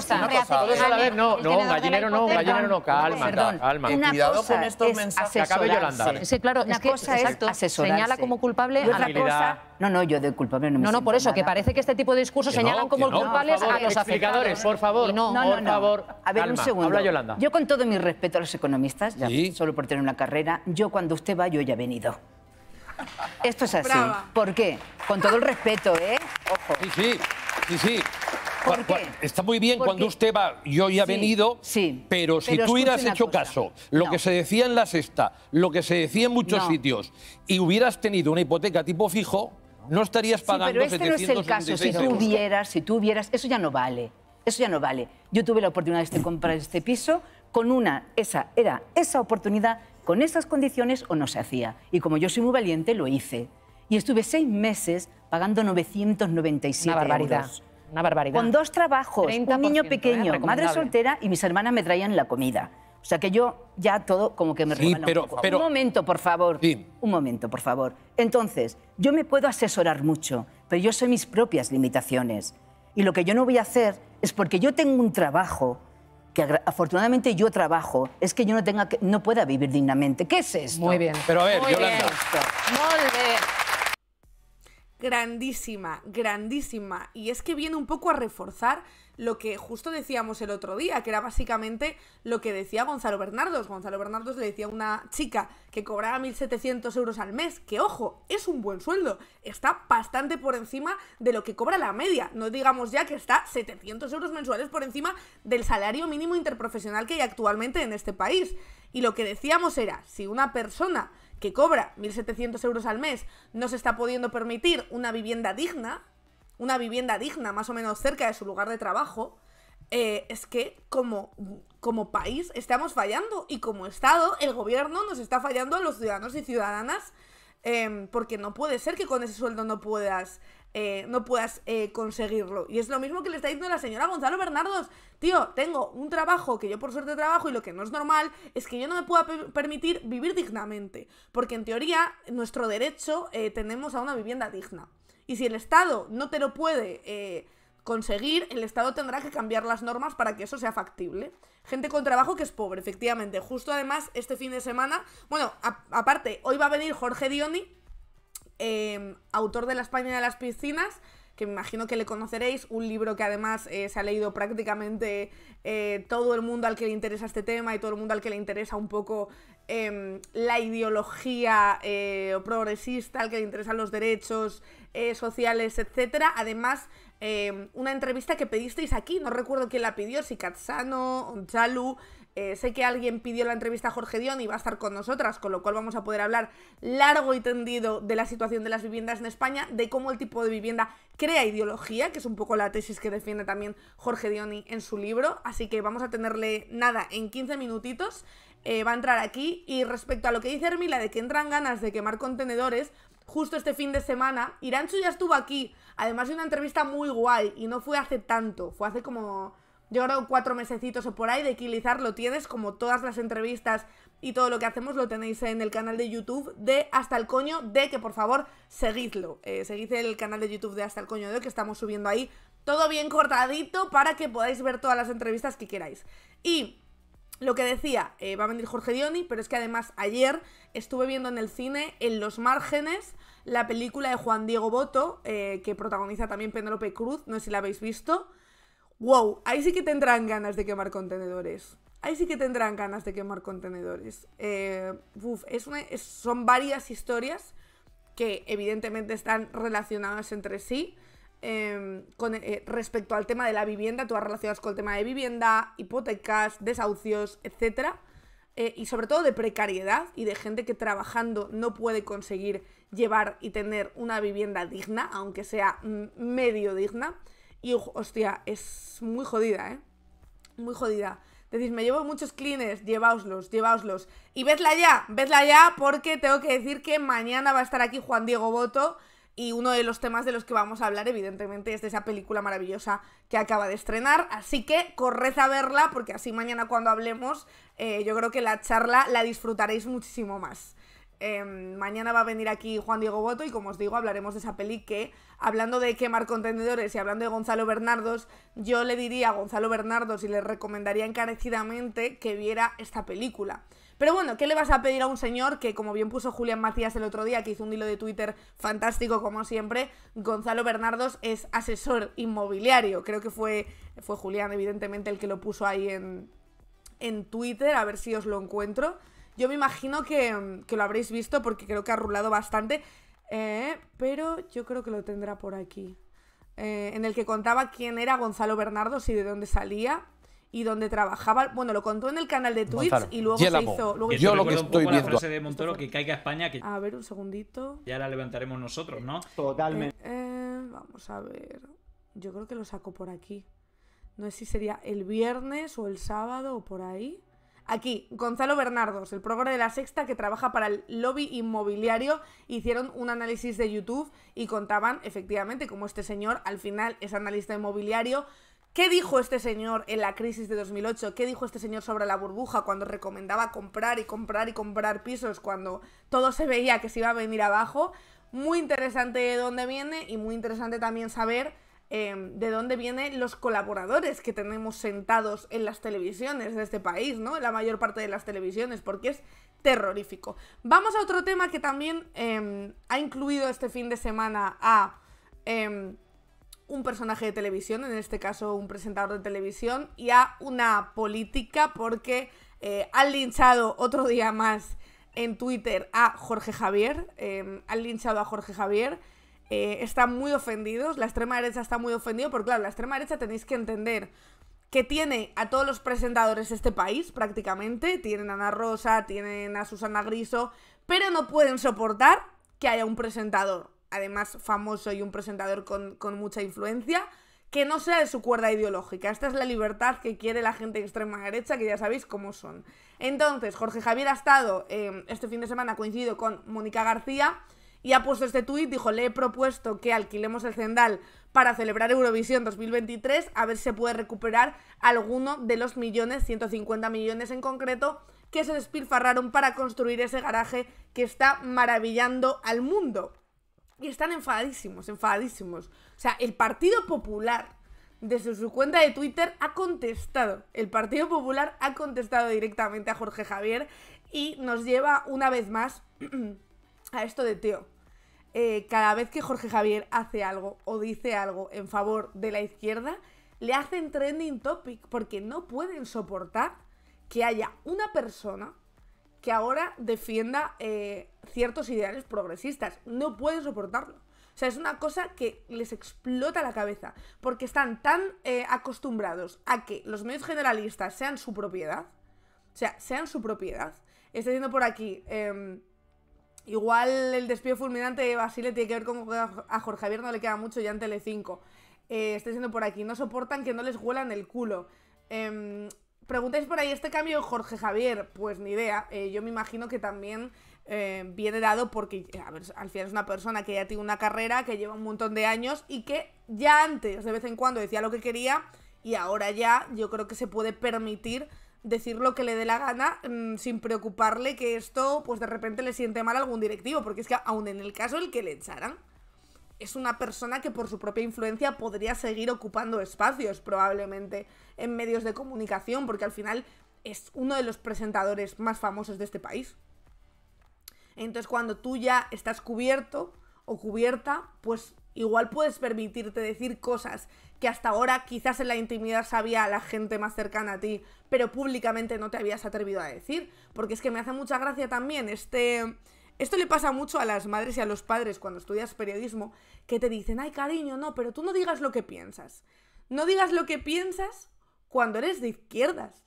E: todos a la vez, no, no, gallinero no, un gallinero
C: no, calma, calma. Cuidado con estos mensajes. Acabe Yolanda. Sí, claro, una cosa es
D: señala como culpable a la cosa... No, no, yo de culpable no me No, no, por eso, que parece que este tipo de discursos señalan como culpables a los afectados. por favor, por favor, A ver, un segundo. Yo con todo mi respeto a los economistas, solo por tener una carrera, yo cuando usted va, yo ya he venido. Esto es así. ¿Por qué? Con todo el respeto, ¿eh?
C: Ojo. Sí, sí, sí, sí. Está muy bien cuando usted va, yo ya he venido, pero si tú hubieras hecho caso, lo que se decía en la sexta, lo que se decía en muchos sitios, y hubieras tenido una hipoteca tipo fijo, no estarías pagando sí, pero este no es el caso. Si tú hubieras,
D: si tú hubieras, eso ya no vale. Eso ya no vale. Yo tuve la oportunidad de este, comprar este piso con una, esa era esa oportunidad con estas condiciones o no se hacía. Y como yo soy muy valiente, lo hice. Y estuve seis meses pagando 997
E: Una barbaridad. Una barbaridad. Con dos
D: trabajos, un niño ¿eh? pequeño, madre soltera y mis hermanas me traían la comida. O sea que yo ya todo como que me sí, pero, un, pero... un momento, por favor. Un momento, por favor. Entonces, yo me puedo asesorar mucho, pero yo sé mis propias limitaciones. Y lo que yo no voy a hacer es porque yo tengo un trabajo que afortunadamente yo trabajo, es que yo no, tenga que, no pueda vivir dignamente. ¿Qué es esto? Muy bien.
C: Pero a ver, Muy
A: grandísima, grandísima. Y es que viene un poco a reforzar lo que justo decíamos el otro día, que era básicamente lo que decía Gonzalo Bernardos. Gonzalo Bernardos le decía a una chica que cobraba 1.700 euros al mes, que ojo, es un buen sueldo, está bastante por encima de lo que cobra la media, no digamos ya que está 700 euros mensuales por encima del salario mínimo interprofesional que hay actualmente en este país. Y lo que decíamos era, si una persona que cobra 1.700 euros al mes no se está pudiendo permitir una vivienda digna, una vivienda digna más o menos cerca de su lugar de trabajo, eh, es que como, como país estamos fallando y como Estado el gobierno nos está fallando a los ciudadanos y ciudadanas eh, porque no puede ser que con ese sueldo no puedas eh, no puedas eh, conseguirlo. Y es lo mismo que le está diciendo la señora Gonzalo Bernardos. Tío, tengo un trabajo que yo por suerte trabajo y lo que no es normal es que yo no me pueda permitir vivir dignamente. Porque en teoría, nuestro derecho eh, tenemos a una vivienda digna. Y si el Estado no te lo puede conseguir, el Estado tendrá que cambiar las normas para que eso sea factible. Gente con trabajo que es pobre, efectivamente. Justo además, este fin de semana, bueno, aparte, hoy va a venir Jorge Dioni Em, autor de La España de las Piscinas, que me imagino que le conoceréis, un libro que además eh, se ha leído prácticamente eh, todo el mundo al que le interesa este tema y todo el mundo al que le interesa un poco em, la ideología eh, progresista, al que le interesan los derechos sociales, etc. Además, em, una entrevista que pedisteis aquí, no recuerdo quién la pidió, si Katsano, Chalu. Eh, sé que alguien pidió la entrevista a Jorge Dion y va a estar con nosotras, con lo cual vamos a poder hablar largo y tendido de la situación de las viviendas en España, de cómo el tipo de vivienda crea ideología, que es un poco la tesis que defiende también Jorge Dioni en su libro. Así que vamos a tenerle nada en 15 minutitos. Eh, va a entrar aquí. Y respecto a lo que dice Hermila de que entran ganas de quemar contenedores, justo este fin de semana, Irancho ya estuvo aquí, además de una entrevista muy guay, y no fue hace tanto, fue hace como yo ahora cuatro mesecitos o por ahí de Kilizar lo tienes, como todas las entrevistas y todo lo que hacemos lo tenéis en el canal de YouTube de Hasta el Coño de, que por favor seguidlo, eh, seguid el canal de YouTube de Hasta el Coño de, que estamos subiendo ahí todo bien cortadito para que podáis ver todas las entrevistas que queráis. Y lo que decía, eh, va a venir Jorge Dioni, pero es que además ayer estuve viendo en el cine, en los márgenes, la película de Juan Diego Boto, eh, que protagoniza también Penélope Cruz, no sé si la habéis visto wow, ahí sí que tendrán ganas de quemar contenedores. Ahí sí que tendrán ganas de quemar contenedores. Eh, son varias historias que evidentemente están relacionadas entre sí. Em, eh, respecto al tema de la vivienda, tú relacionadas con el tema de vivienda, hipotecas, desahucios, etc. Eh, y sobre todo de precariedad y de gente que trabajando no puede conseguir llevar y tener una vivienda digna, aunque sea mm, medio digna. Y hostia, es muy jodida, ¿eh? Muy jodida. Decís, me llevo muchos cleaners, llevaoslos llevaoslos Y vedla ya, vedla ya, porque tengo que decir que mañana va a estar aquí Juan Diego Boto. Y uno de los temas de los que vamos a hablar, evidentemente, es de esa película maravillosa que acaba de estrenar. Así que corred a verla, porque así mañana cuando hablemos, eh, yo creo que la charla la disfrutaréis muchísimo más. Em, mañana va a venir aquí Juan Diego Boto y como os digo hablaremos de esa peli que, hablando de quemar contenedores y hablando de Gonzalo Bernardos, yo le diría a Gonzalo Bernardos y le recomendaría encarecidamente que viera esta película. Pero bueno, ¿qué le vas a pedir a un señor que, como bien puso Julián Macías el otro día, que hizo un hilo de Twitter fantástico como siempre, Gonzalo Bernardos es asesor inmobiliario? Creo que fue, fue Julián, evidentemente, el que lo puso ahí en, en Twitter, a ver si os lo encuentro. Yo me imagino mm, que, lo habréis visto porque creo que ha rulado bastante. Eh, pero yo creo que lo tendrá por aquí. Eh, en el que contaba quién era Gonzalo Bernardo, si de dónde salía y dónde trabajaba. Bueno, lo contó en el canal de Twitch y luego se hizo.
F: yo lo que estoy viendo. de Montoro que caiga España. A
A: ver, un segundito.
F: Ya la levantaremos nosotros, ¿no? Totalmente. Eh, vamos a ver.
A: Yo creo que lo saco por aquí. No sé si sería el viernes o el sábado o por ahí. Aquí, Gonzalo Bernardos, el progre de la sexta que trabaja para el lobby inmobiliario, hicieron un análisis de YouTube y contaban efectivamente cómo este señor al final es analista inmobiliario. ¿Qué dijo este señor en la crisis de 2008? ¿Qué dijo este señor sobre la burbuja cuando recomendaba comprar y comprar y comprar pisos cuando todo se veía que se iba a venir abajo? Muy interesante de dónde viene y muy interesante también saber Em, de dónde vienen los colaboradores que tenemos sentados en las televisiones de este país, ¿no? la mayor parte de las televisiones, porque es terrorífico. Vamos a otro tema que también em, ha incluido este fin de semana a em, un personaje de televisión, en este caso un presentador de televisión, y a una política, porque eh, han linchado otro día más en Twitter a Jorge Javier, han linchado a Jorge Javier eh, están muy ofendidos, la extrema derecha está muy ofendida, porque claro, la extrema derecha tenéis que entender que tiene a todos los presentadores de este país prácticamente, tienen a Ana Rosa, tienen a Susana Griso, pero no pueden soportar que haya un presentador, además famoso y un presentador con, mucha influencia, que no sea de su cuerda ideológica. Esta es la libertad que quiere la gente de extrema derecha, que ya sabéis cómo son. Entonces, Jorge Javier ha estado eh, este fin de semana Coincido con Mónica García y ha puesto este tuit, dijo, le he propuesto que alquilemos el Zendal para celebrar Eurovisión 2023, a ver si se puede recuperar alguno de los millones, 150 millones en concreto, que se despilfarraron para construir ese garaje que está maravillando al mundo. Y están enfadísimos, enfadísimos. O sea, el Partido Popular, desde su cuenta de Twitter, ha contestado. El Partido Popular ha contestado directamente a Jorge Javier y nos lleva una vez más a esto de Teo. Eh, cada vez que Jorge Javier hace algo o dice algo en favor de la izquierda, le hacen trending topic porque no pueden soportar que haya una persona que ahora defienda eh, ciertos ideales progresistas. No pueden soportarlo. O sea, es una cosa que les explota la cabeza porque están tan eh, acostumbrados a que los medios generalistas sean su propiedad. O sea, sean su propiedad. Estoy diciendo por aquí... Em, Igual el despido fulminante de Basile tiene que ver con que a Jorge Javier no le queda mucho ya en Tele5. Eh, estoy siendo por aquí, no soportan que no les huelan el culo. Em, preguntáis por ahí, ¿este cambio Jorge Javier? Pues ni idea. Eh, yo me imagino que también eh, viene dado porque, a ver, al final es una persona que ya tiene una carrera, que lleva un montón de años y que ya antes, de vez en cuando, decía lo que quería y ahora ya yo creo que se puede permitir decir lo que le dé la gana mm, sin preocuparle que esto pues de repente le siente mal a algún directivo, porque es que aún en el caso el que le echaran, es una persona que por su propia influencia podría seguir ocupando espacios probablemente en medios de comunicación, porque al final es uno de los presentadores más famosos de este país. Entonces cuando tú ya estás cubierto o cubierta, pues igual puedes permitirte decir cosas que hasta ahora quizás en la intimidad sabía la gente más cercana a ti, pero públicamente no te habías atrevido a decir. Porque es que me hace mucha gracia también este... Esto le pasa mucho a las madres y a los padres cuando estudias periodismo, que te dicen, ay cariño, no, pero tú no digas lo que piensas. No digas lo que piensas cuando eres de izquierdas.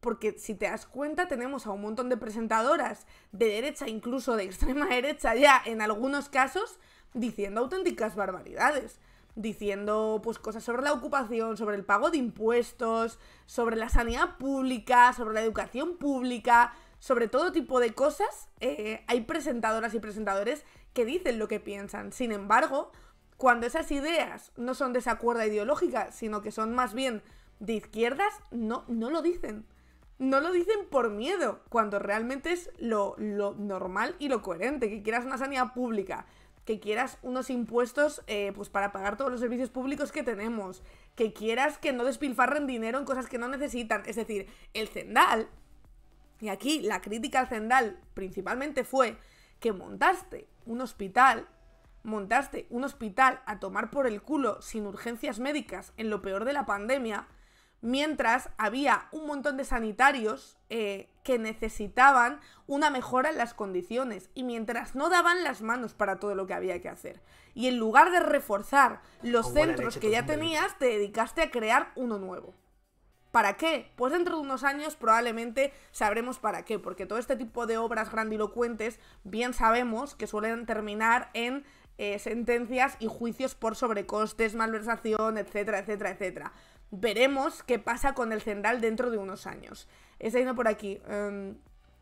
A: Porque si te das cuenta, tenemos a un montón de presentadoras de derecha, incluso de extrema derecha ya, en algunos casos, diciendo auténticas barbaridades diciendo pues cosas sobre la ocupación, sobre el pago de impuestos, sobre la sanidad pública, sobre la educación pública, sobre todo tipo de cosas. Eh, hay presentadoras y presentadores que dicen lo que piensan. Sin embargo, cuando esas ideas no son de esa cuerda ideológica, sino que son más bien de izquierdas, no, lo dicen. No lo dicen por miedo, cuando realmente es lo, lo normal y lo coherente, que quieras una sanidad pública, que quieras unos impuestos eh, pues para pagar todos los servicios públicos que tenemos, que quieras que no despilfarren dinero en cosas que no necesitan. Es decir, el Zendal, y aquí la crítica al Zendal principalmente fue que montaste un hospital, montaste un hospital a tomar por el culo sin urgencias médicas en lo peor de la pandemia, mientras había un montón de sanitarios eh, que necesitaban una mejora en las condiciones y mientras no daban las manos para todo lo que había que hacer. Y en lugar de reforzar los centros que ya tenías, te dedicaste a crear uno nuevo. ¿Para qué? Pues dentro de unos años probablemente sabremos para qué, porque todo este tipo de obras grandilocuentes bien sabemos que suelen terminar en eh, sentencias y juicios por sobrecostes, malversación, etcétera, etcétera, etcétera veremos qué pasa con el Zendal dentro de unos años. Está yendo por aquí. Em,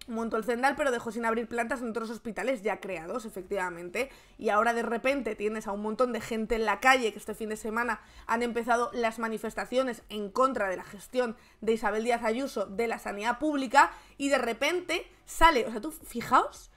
A: montó el Zendal, pero dejó sin abrir plantas en otros hospitales ya creados, efectivamente. Y ahora de repente tienes a un montón de gente en la calle que este fin de semana han empezado las manifestaciones en contra de la gestión de Isabel Díaz Ayuso de la sanidad pública. Y de repente sale, o sea, tú fijaos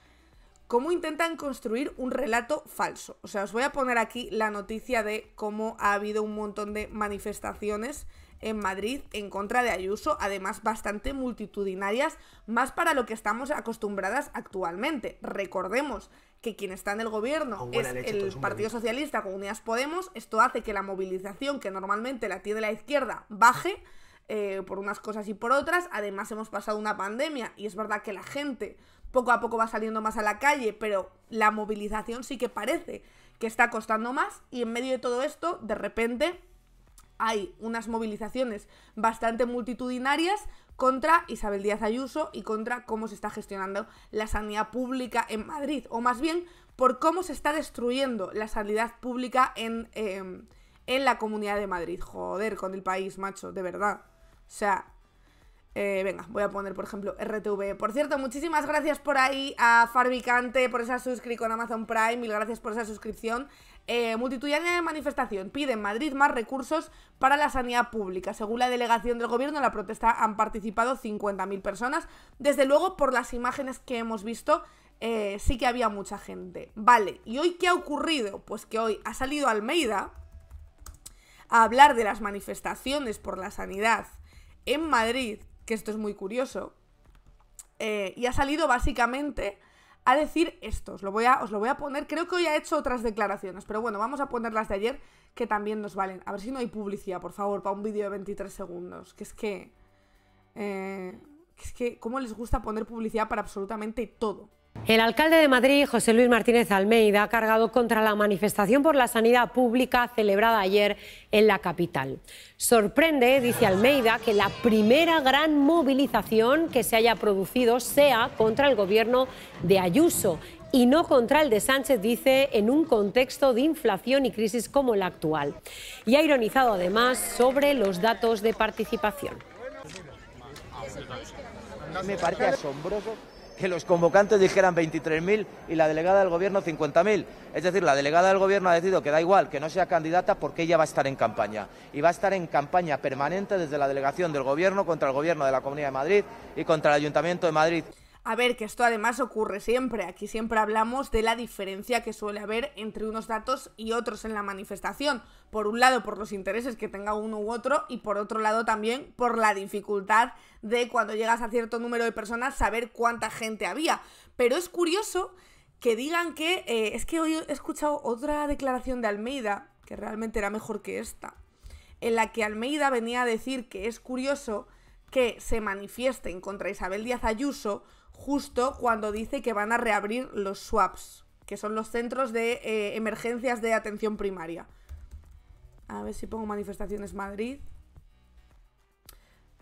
A: cómo intentan construir un relato falso. O sea, os voy a poner aquí la noticia de cómo ha habido un montón de manifestaciones en Madrid en contra de Ayuso, además bastante multitudinarias, más para lo que estamos acostumbradas actualmente. Recordemos que quien está en el gobierno es el Partido Socialista con Unidas Podemos, esto hace que la movilización que normalmente la tiene la izquierda baje. Eh, por unas cosas y por otras, además hemos pasado una pandemia y es verdad que la gente poco a poco va saliendo más a la calle, pero la movilización sí que parece que está costando más y en medio de todo esto, de repente, hay unas movilizaciones bastante multitudinarias contra Isabel Díaz Ayuso y contra cómo se está gestionando la sanidad pública en Madrid, o más bien por cómo se está destruyendo la sanidad pública en, eh, la comunidad de Madrid. Joder, con el país, macho, de verdad. O sea, eh, venga, voy a poner, por ejemplo, RTV. Por cierto, muchísimas gracias por ahí a Farbicante por esa suscripción con Amazon Prime. Mil gracias por esa suscripción. Eh, multitudinaria de manifestación pide en Madrid más recursos para la sanidad pública. Según la delegación del gobierno, en la protesta han participado 50.000 personas. Desde luego, por las imágenes que hemos visto, eh, sí que había mucha gente. Vale, ¿y hoy qué ha ocurrido? Pues que hoy ha salido Almeida a hablar de las manifestaciones por la sanidad en Madrid que esto es muy curioso, eh, y ha salido básicamente a decir esto. Os lo, voy a, os lo voy a poner. Creo que hoy ha hecho otras declaraciones, pero bueno, vamos a poner las de ayer que también nos valen. A ver si no hay publicidad, por favor, para un vídeo de 23 segundos. Que es que... Eh, que es que, ¿cómo les gusta poner publicidad para absolutamente todo?
E: El alcalde de Madrid, José Luis Martínez Almeida, ha cargado contra la manifestación por la sanidad pública celebrada ayer en la capital. Sorprende, dice Almeida, que la primera gran movilización que se haya producido sea contra el gobierno de Ayuso y no contra el de Sánchez, dice, en un contexto de inflación y crisis como la actual. Y ha ironizado además sobre los datos de participación. Me parece asombroso
B: que los convocantes dijeran 23.000 y la delegada del gobierno 50.000. Es decir, la delegada del gobierno ha decidido que da igual que no sea candidata porque ella va a estar en campaña. Y va a estar en campaña permanente desde la delegación del gobierno contra el gobierno de la Comunidad de Madrid
F: y contra el Ayuntamiento de Madrid.
A: A ver, que esto además ocurre siempre. Aquí siempre hablamos de la diferencia que suele haber entre unos datos y otros en la manifestación. Por un lado, por los intereses que tenga uno u otro y por otro lado también por la dificultad de cuando llegas a cierto número de personas saber cuánta gente había. Pero es curioso que digan que... Eh, es que hoy he escuchado otra declaración de Almeida, que realmente era mejor que esta, en la que Almeida venía a decir que es curioso que se manifiesten contra Isabel Díaz Ayuso justo cuando dice que van a reabrir los SWAPs, que son los centros de eh, emergencias de atención primaria. A ver si pongo manifestaciones Madrid.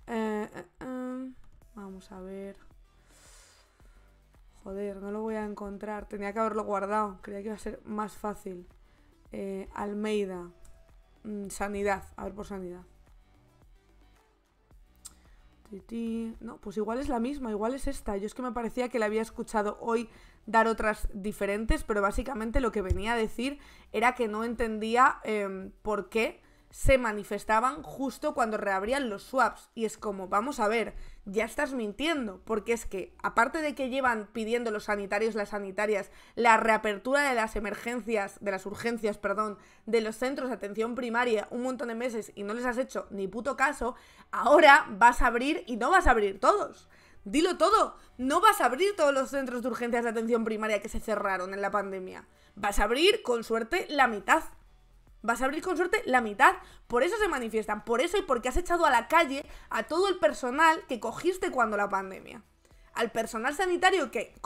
A: Eh, eh, vamos a ver. Joder, no lo voy a encontrar. Tenía que haberlo guardado. Creía que iba a ser más fácil. Almeida. Mm, sanidad. A ver por sanidad. No, pues igual es la misma, igual es esta. Yo es que me parecía que la había escuchado hoy dar otras diferentes, pero básicamente lo que venía a decir era que no entendía em, por qué se manifestaban justo cuando reabrían los swaps. Y es como, vamos a ver, ya estás mintiendo, porque es que, aparte de que llevan pidiendo los sanitarios, las sanitarias, la reapertura de las emergencias, de las urgencias, perdón, de los centros de atención primaria un montón de meses y no les has hecho ni puto caso, ahora vas a abrir y no vas a abrir todos. Dilo todo, no vas a abrir todos los centros de urgencias de atención primaria que se cerraron en la pandemia. Vas a abrir, con suerte, la mitad vas a abrir con suerte la mitad. Por eso se manifiestan, por eso y porque has echado a la calle a todo el personal que cogiste cuando la pandemia. Al personal sanitario que, que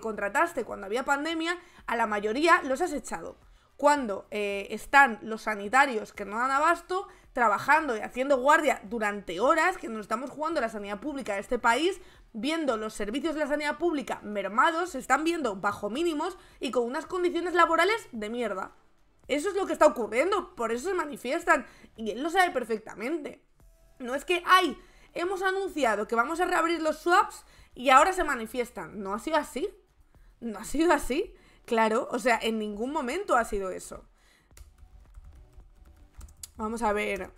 A: contrataste cuando había pandemia, a la mayoría los has echado. Cuando eh, están los sanitarios que no dan abasto trabajando y haciendo guardia durante horas, que nos estamos jugando la sanidad pública de este país, viendo los servicios de la sanidad pública mermados, se están viendo bajo mínimos y con unas condiciones laborales de mierda. Eso es lo que está ocurriendo, por eso se manifiestan, y él lo sabe perfectamente. No es que, ay, hemos anunciado que vamos a reabrir los swaps y ahora se manifiestan. No ha sido así. No ha sido así. Claro, o sea, en ningún momento ha sido eso. Vamos a ver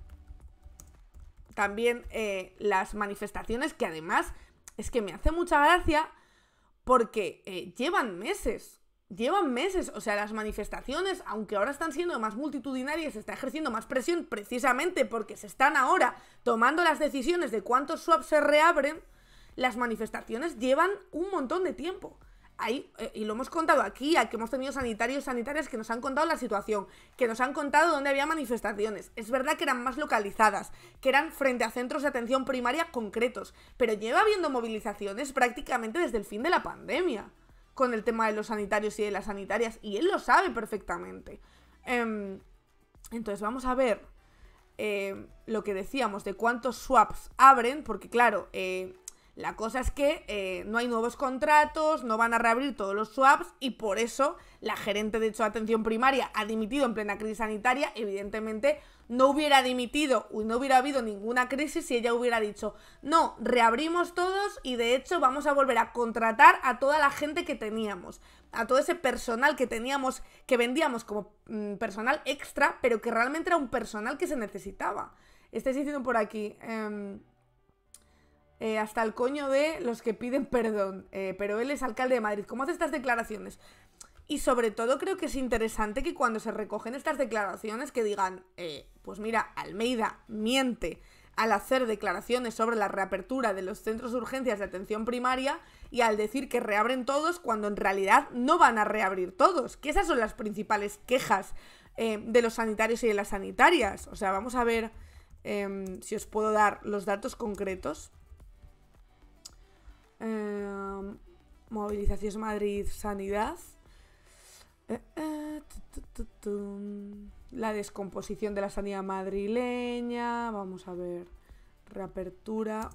A: también eh, las manifestaciones que además es que me hace mucha gracia porque eh, llevan meses llevan meses, o sea, las manifestaciones, aunque ahora están siendo más multitudinarias, se está ejerciendo más presión precisamente porque se están ahora tomando las decisiones de cuántos swaps se reabren, las manifestaciones llevan un montón de tiempo. Ahí, eh, y lo hemos contado aquí, aquí hemos tenido sanitarios sanitarias que nos han contado la situación, que nos han contado dónde había manifestaciones. Es verdad que eran más localizadas, que eran frente a centros de atención primaria concretos, pero lleva habiendo movilizaciones prácticamente desde el fin de la pandemia con el tema de los sanitarios y de las sanitarias, y él lo sabe perfectamente. Em, entonces vamos a ver eh, lo que decíamos de cuántos swaps abren, porque claro, eh, la cosa es que eh, no hay nuevos contratos, no van a reabrir todos los swaps y por eso la gerente de hecho de atención primaria ha dimitido en plena crisis sanitaria. Evidentemente no hubiera dimitido y no hubiera habido ninguna crisis si ella hubiera dicho, no, reabrimos todos y de hecho vamos a volver a contratar a toda la gente que teníamos, a todo ese personal que teníamos, que vendíamos como mm, personal extra, pero que realmente era un personal que se necesitaba. Estáis diciendo por aquí... Em, eh, hasta el coño de los que piden perdón, eh, pero él es alcalde de Madrid. ¿Cómo hace estas declaraciones? Y sobre todo creo que es interesante que cuando se recogen estas declaraciones que digan, eh, pues mira, Almeida miente al hacer declaraciones sobre la reapertura de los centros de urgencias de atención primaria y al decir que reabren todos cuando en realidad no van a reabrir todos, que esas son las principales quejas de los sanitarios y de las sanitarias. O sea, vamos a ver em, si os puedo dar los datos concretos. Movilizaciones Madrid Sanidad. Eh, eh, la descomposición de la sanidad madrileña. Vamos a ver. Reapertura.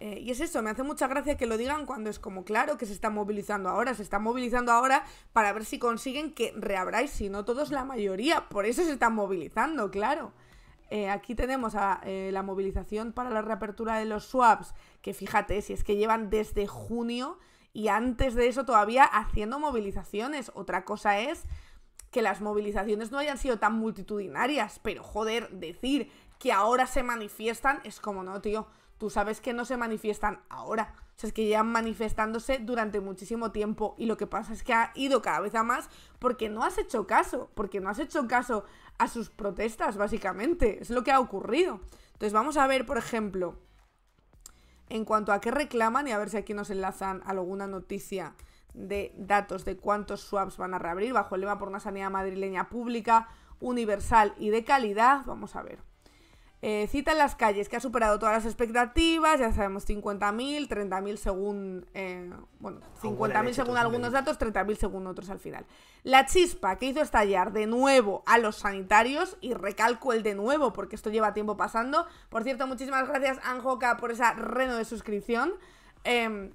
A: Eh, y es eso, me hace mucha gracia que lo digan cuando es como, claro que se está movilizando ahora, se está movilizando ahora para ver si consiguen que reabráis, si no todos, la mayoría. Por eso se están movilizando, claro. Eh, aquí tenemos a, eh, la movilización para la reapertura de los swaps, que fíjate, si es que llevan desde junio y antes de eso todavía haciendo movilizaciones. Otra cosa es que las movilizaciones no hayan sido tan multitudinarias, pero joder, decir que ahora se manifiestan es como no, tío. Tú sabes que no se manifiestan ahora. O sea, es que llevan manifestándose durante muchísimo tiempo y lo que pasa es que ha ido cada vez a más porque no has hecho caso, porque no has hecho caso a sus protestas, básicamente. Es lo que ha ocurrido. Entonces vamos a ver, por ejemplo, en cuanto a qué reclaman y a ver si aquí nos enlazan alguna noticia de datos de cuántos swaps van a reabrir bajo el lema por una sanidad madrileña pública, universal y de calidad. Vamos a ver. Eh, cita en las calles, que ha superado todas las expectativas, ya sabemos 50.000, 30.000 según... Eh, bueno, 50.000 según algunos datos, 30.000 según otros al final. La chispa que hizo estallar de nuevo a los sanitarios, y recalco el de nuevo porque esto lleva tiempo pasando. Por cierto, muchísimas gracias Anjoca por esa reno de suscripción. Eh,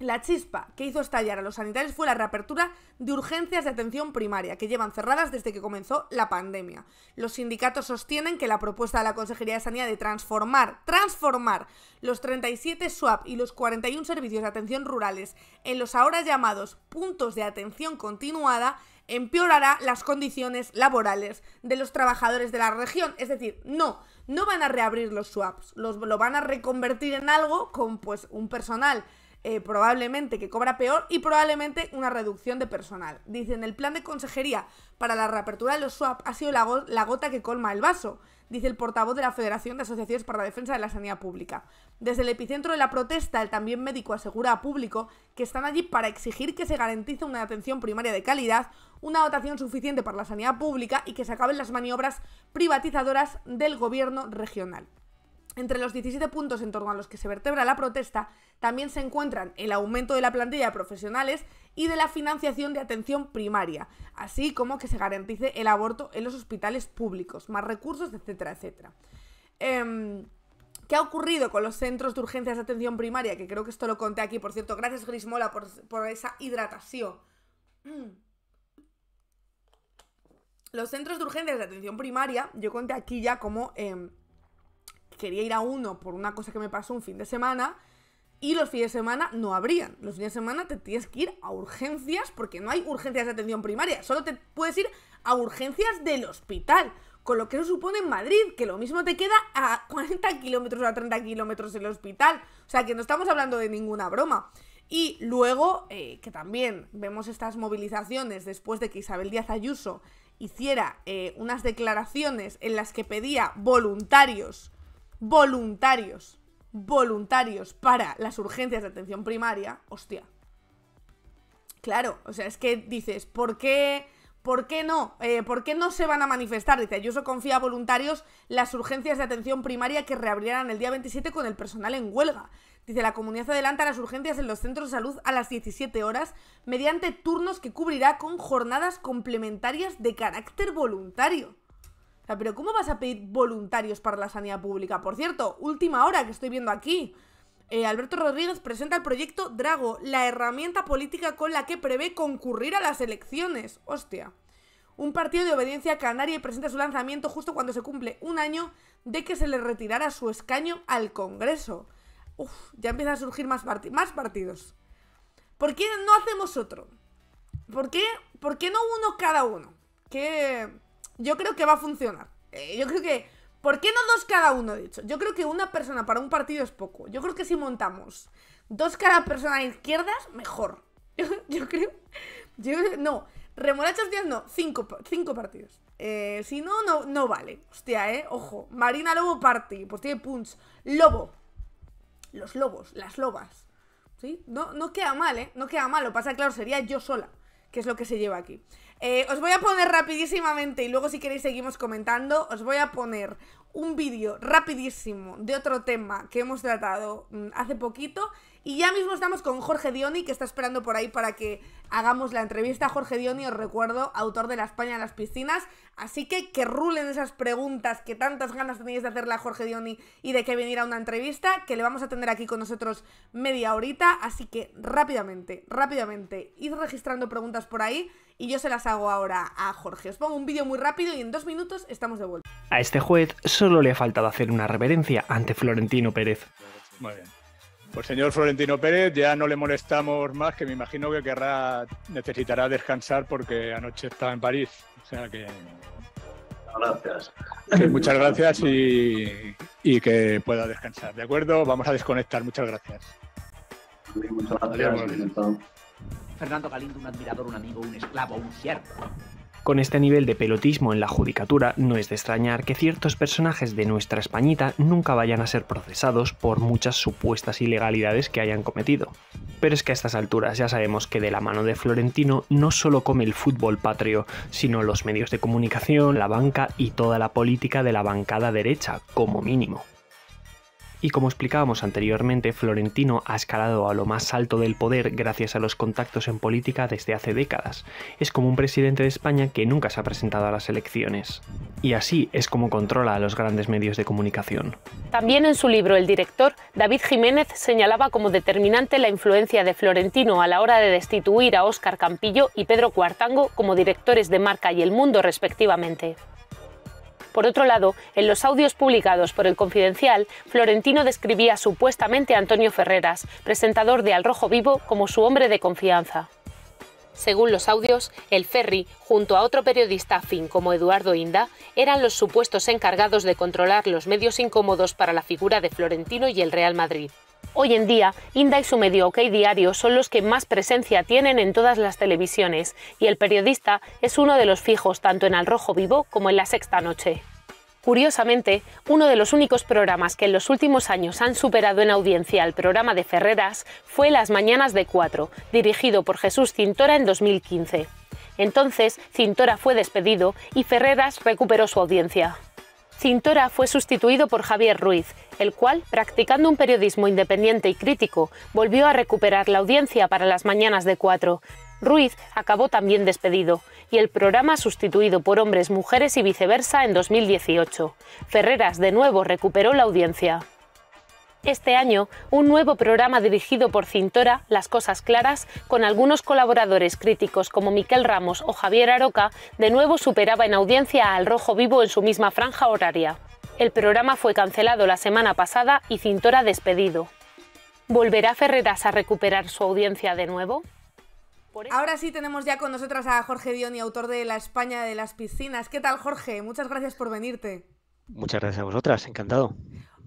A: la chispa que hizo estallar a los sanitarios fue la reapertura de urgencias de atención primaria, que llevan cerradas desde que comenzó la pandemia. Los sindicatos sostienen que la propuesta de la Consejería de Sanidad de transformar, transformar los 37 SWAP y los 41 servicios de atención rurales en los ahora llamados puntos de atención continuada empeorará las condiciones laborales de los trabajadores de la región. Es decir, no, no van a reabrir los SWAPs, los, lo van a reconvertir en algo con pues, un personal eh, probablemente que cobra peor y probablemente una reducción de personal. Dicen, el plan de consejería para la reapertura de los SWAP ha sido la, la gota que colma el vaso, dice el portavoz de la Federación de Asociaciones para la Defensa de la Sanidad Pública. Desde el epicentro de la protesta, el también médico asegura a público que están allí para exigir que se garantice una atención primaria de calidad, una dotación suficiente para la sanidad pública y que se acaben las maniobras privatizadoras del gobierno regional. Entre los 17 puntos en torno a los que se vertebra la protesta, también se encuentran el aumento de la plantilla de profesionales y de la financiación de atención primaria, así como que se garantice el aborto en los hospitales públicos, más recursos, etcétera, etcétera. Em, ¿Qué ha ocurrido con los centros de urgencias de atención primaria? Que creo que esto lo conté aquí, por cierto. Gracias, Grismola, por, esa hidratación. Los centros de urgencias de atención primaria, yo conté aquí ya como em, quería ir a uno por una cosa que me pasó un fin de semana y los fines de semana no abrían. Los fines de semana te tienes que ir a urgencias porque no hay urgencias de atención primaria, solo te puedes ir a urgencias del hospital. Con lo que eso supone en Madrid, que lo mismo te queda a 40 kilómetros o a 30 kilómetros del hospital. O sea que no estamos hablando de ninguna broma. Y luego, eh, que también vemos estas movilizaciones después de que Isabel Díaz Ayuso hiciera eh, unas declaraciones en las que pedía voluntarios voluntarios, voluntarios para las urgencias de atención primaria, hostia. Claro, o sea, es que dices, ¿por qué, por qué no? Eh, ¿Por qué no se van a manifestar? Dice, yo eso confía a voluntarios las urgencias de atención primaria que reabrirán el día 27 con el personal en huelga. Dice, la comunidad adelanta las urgencias en los centros de salud a las 17 horas mediante turnos que cubrirá con jornadas complementarias de carácter voluntario pero ¿cómo vas a pedir voluntarios para la sanidad pública? Por cierto, última hora que estoy viendo aquí. Eh, Alberto Rodríguez presenta el proyecto Drago, la herramienta política con la que prevé concurrir a las elecciones. Hostia. Un partido de obediencia canaria presenta su lanzamiento justo cuando se cumple un año de que se le retirara su escaño al Congreso. Uf, ya empiezan a surgir más, más partidos. ¿Por qué no hacemos otro? ¿Por qué, ¿Por qué no uno cada uno? ¿Qué, yo creo que va a funcionar. Eh, yo creo que. ¿Por qué no dos cada uno, de hecho? Yo creo que una persona para un partido es poco. Yo creo que si montamos dos cada persona a izquierdas, mejor. Yo, creo. Yo, no, remolachas días no, cinco, partidos. Eh, si no, no, no vale. Hostia, eh, ojo. Marina Lobo Party, pues tiene punch. Lobo. Los lobos, las lobas. ¿Sí? No, no queda mal, ¿eh? No queda mal. Lo pasa, claro, sería yo sola, que es lo que se lleva aquí. Eh, os voy a poner rapidísimamente y luego si queréis seguimos comentando, os voy a poner un vídeo rapidísimo de otro tema que hemos tratado mm, hace poquito y ya mismo estamos con Jorge Dioni que está esperando por ahí para que hagamos la entrevista. Jorge Dioni, os recuerdo, autor de La España de las piscinas, así que que rulen esas preguntas que tantas ganas tenéis de hacerle a Jorge Dioni y de que viniera a una entrevista que le vamos a tener aquí con nosotros media horita, así que rápidamente, rápidamente, ir registrando preguntas por ahí y yo se las hago ahora a Jorge. Os pongo un vídeo muy rápido y en dos minutos estamos de vuelta.
F: A este juez solo le ha faltado hacer una reverencia ante Florentino Pérez.
B: Muy bien. Pues señor Florentino Pérez, ya no le molestamos más, que me imagino que querrá, necesitará descansar porque anoche estaba en París. O sea que... Gracias. muchas gracias y, que pueda descansar. ¿De acuerdo? Vamos a desconectar. Muchas gracias. muchas gracias.
F: Fernando Galindo, un admirador, un amigo, un esclavo, un siervo. Con este nivel de pelotismo en la judicatura, no es de extrañar que ciertos personajes de nuestra Españita nunca vayan a ser procesados por muchas supuestas ilegalidades que hayan cometido. Pero es que a estas alturas ya sabemos que de la mano de Florentino no solo come el fútbol patrio, sino los medios de comunicación, la banca y toda la política de la bancada derecha, como mínimo. Y como explicábamos anteriormente, Florentino ha escalado a lo más alto del poder gracias a los contactos en política desde hace décadas. Es como un presidente de España que nunca se ha presentado a las elecciones. Y así es como controla a los grandes medios de comunicación.
E: También en su libro El director, David Jiménez señalaba como determinante la influencia de Florentino a la hora de destituir a Óscar Campillo y Pedro Cuartango como directores de Marca y El Mundo respectivamente. Por otro lado, en los audios publicados por El Confidencial, Florentino describía supuestamente a Antonio Ferreras, presentador de Al Rojo Vivo, como su hombre de confianza. Según los audios, el Ferry, junto a otro periodista afín como Eduardo Inda, eran los supuestos encargados de controlar los medios incómodos para la figura de Florentino y el Real Madrid. Hoy en día, Inda y su medio OK Diario son los que más presencia tienen en todas las televisiones, y el periodista es uno de los fijos tanto en Al Rojo Vivo como en La Sexta Noche. Curiosamente, uno de los únicos programas que en los últimos años han superado en audiencia al programa de Ferreras fue Las Mañanas de Cuatro, dirigido por Jesús Cintora en 2015. Entonces, Cintora fue despedido y Ferreras recuperó su audiencia. Cintora fue sustituido por Javier Ruiz, el cual, practicando un periodismo independiente y crítico, volvió a recuperar la audiencia para las mañanas de Cuatro, Ruiz acabó también despedido y el programa sustituido por Hombres, Mujeres y Viceversa en 2018. Ferreras de nuevo recuperó la audiencia. Este año, un nuevo programa dirigido por Cintora, Las Cosas Claras, con algunos colaboradores críticos como Miquel Ramos o Javier Aroca, de nuevo superaba en audiencia al Rojo Vivo en su misma franja horaria. El programa fue cancelado la semana pasada y Cintora despedido. ¿Volverá Ferreras a recuperar su audiencia de nuevo?
A: Ahora sí tenemos ya con nosotras a Jorge y autor de La España de las piscinas. ¿Qué tal, Jorge? Muchas gracias por venirte.
F: Muchas gracias a vosotras, encantado.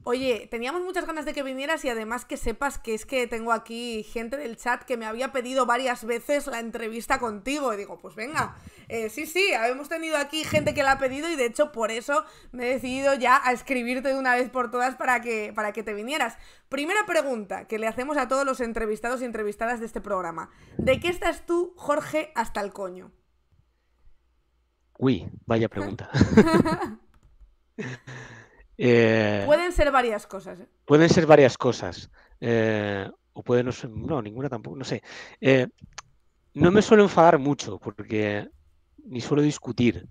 A: Oye, teníamos muchas ganas de que vinieras y además que sepas que es que tengo aquí gente del chat que me había pedido varias veces la entrevista contigo. Y digo, pues venga, eh, sí, sí, hemos tenido aquí gente que la ha pedido y de hecho por eso me he decidido ya a escribirte de una vez por todas para que, para que te vinieras. Primera pregunta que le hacemos a todos los entrevistados y entrevistadas de este programa. ¿De qué estás tú, Jorge, hasta el coño?
F: Uy, vaya pregunta. Eh, pueden ser varias cosas. ¿eh? Pueden ser varias cosas. Eh, o pueden no ser, no, ninguna tampoco, no sé. no me suelo enfadar mucho porque ni suelo discutir.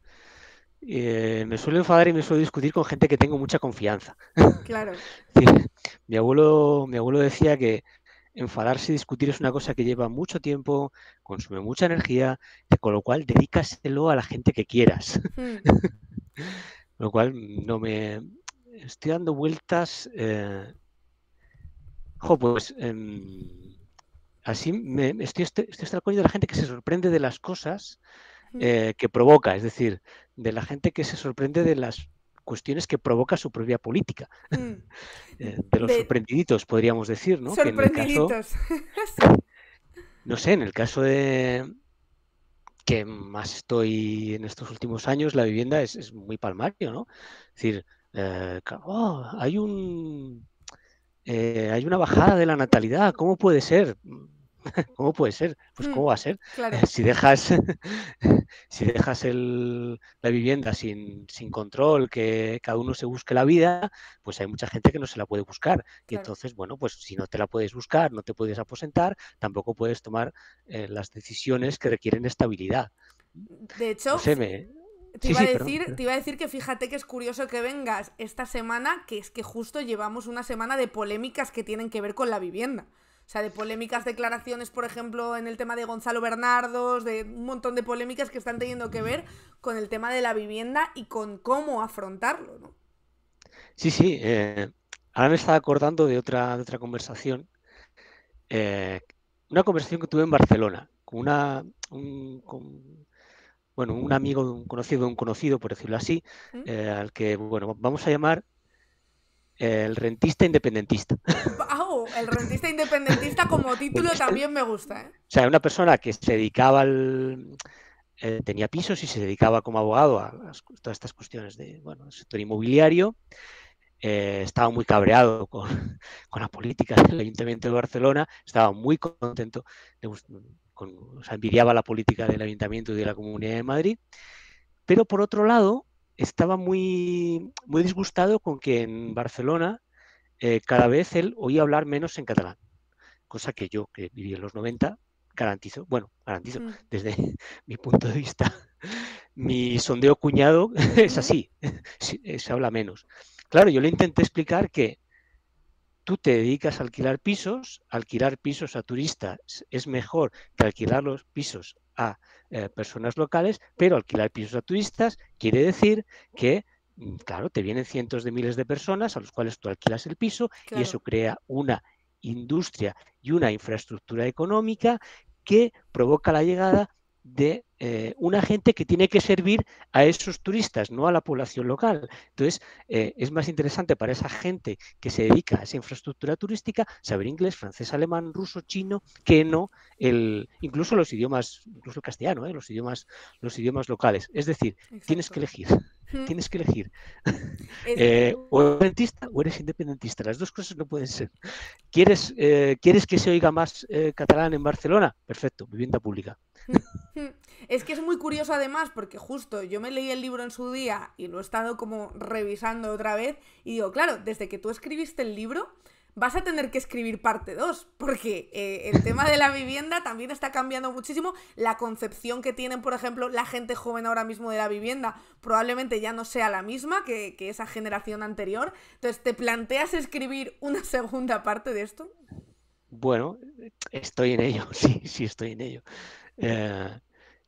F: me suelo enfadar y me suelo discutir con gente que tengo mucha confianza. Claro. mi, abuelo, mi abuelo decía que enfadarse y discutir es una cosa que lleva mucho tiempo, consume mucha energía, con lo cual dedícaselo a la gente que quieras. Hmm. lo cual no me, estoy dando vueltas. Eh, jo, pues em, así me estoy, estoy, estoy de la gente que se sorprende de las cosas eh, que provoca, es decir, de la gente que se sorprende de las cuestiones que provoca su propia política. Mm. Eh, de los sorprendiditos, podríamos decir, ¿no? Sorprendiditos. no sé, en el caso de, que más estoy en estos últimos años, la vivienda es, es muy palmario, ¿no? Es decir, eh, oh, hay un eh, hay una bajada de la natalidad, ¿cómo puede ser? ¿Cómo puede ser? Pues mm, cómo va a ser. Si dejas, si dejas la vivienda sin, control, que cada uno se busque la vida, pues hay mucha gente que no se la puede buscar. Y entonces, bueno, pues si no te la puedes buscar, no te puedes aposentar, tampoco puedes tomar eh, las decisiones que requieren estabilidad. De hecho, te, iba decir, te,
A: iba a decir, que fíjate que es curioso que vengas esta semana, que es que justo llevamos una semana de polémicas que tienen que ver con la vivienda. O sea, de polémicas declaraciones, por ejemplo, en el tema de Gonzalo Bernardos, de un montón de polémicas que están teniendo que ver con el tema de la vivienda y con cómo afrontarlo,
F: Sí, sí. Eh, ahora me estaba acordando de otra, otra conversación. Eh, una conversación que tuve en Barcelona, con una, bueno, un amigo, un conocido, un conocido, por decirlo así, eh, al que, bueno, vamos a llamar el rentista independentista.
A: ¡Wow! El rentista independentista como título también me gusta. ¿eh? O
F: sea, una persona que se dedicaba al... Eh, tenía pisos y se dedicaba como abogado a, todas estas cuestiones de, sector inmobiliario. Eh, estaba muy cabreado con, con la política del Ayuntamiento de Barcelona, estaba muy contento de, o sea, envidiaba la política del Ayuntamiento y de la Comunidad de Madrid, pero por otro lado estaba muy, muy disgustado con que en Barcelona eh, cada vez él oía hablar menos en catalán, cosa que yo, que viví en los 90, garantizo, bueno, garantizo, mm. desde mi punto de vista, mi sondeo cuñado es así, se habla menos. Claro, yo le intenté explicar que tú te dedicas a alquilar pisos, alquilar pisos a turistas es mejor que alquilar los pisos a eh, personas locales, pero alquilar pisos a turistas quiere decir que, mm, claro, te vienen cientos de miles de personas a los cuales tú alquilas el piso y eso crea una industria y una infraestructura económica que provoca la llegada de eh, una gente que tiene que servir a esos turistas, no a la población local. Entonces, eh, es más interesante para esa gente que se dedica a esa infraestructura turística saber inglés, francés, alemán, ruso, chino, que no el, incluso los idiomas, incluso el castellano, eh, los idiomas, los idiomas locales. Es decir, tienes que elegir tienes que elegir. Eh, o eres dentista o eres independentista. Las dos cosas no pueden ser. ¿Quieres, eh, ¿quieres que se oiga más eh, catalán en Barcelona? Perfecto, vivienda pública.
A: Es que es muy curioso además porque justo yo me leí el libro en su día y lo he estado como revisando otra vez y digo, claro, desde que tú escribiste el libro, vas a tener que escribir parte 2, porque eh, el tema de la vivienda también está cambiando muchísimo. La concepción que tienen, por ejemplo, la gente joven ahora mismo de la vivienda probablemente ya no sea la misma que, esa generación anterior. Entonces, ¿te planteas escribir una segunda parte de esto?
F: Bueno, estoy en ello, sí, sí, estoy en ello. Eh,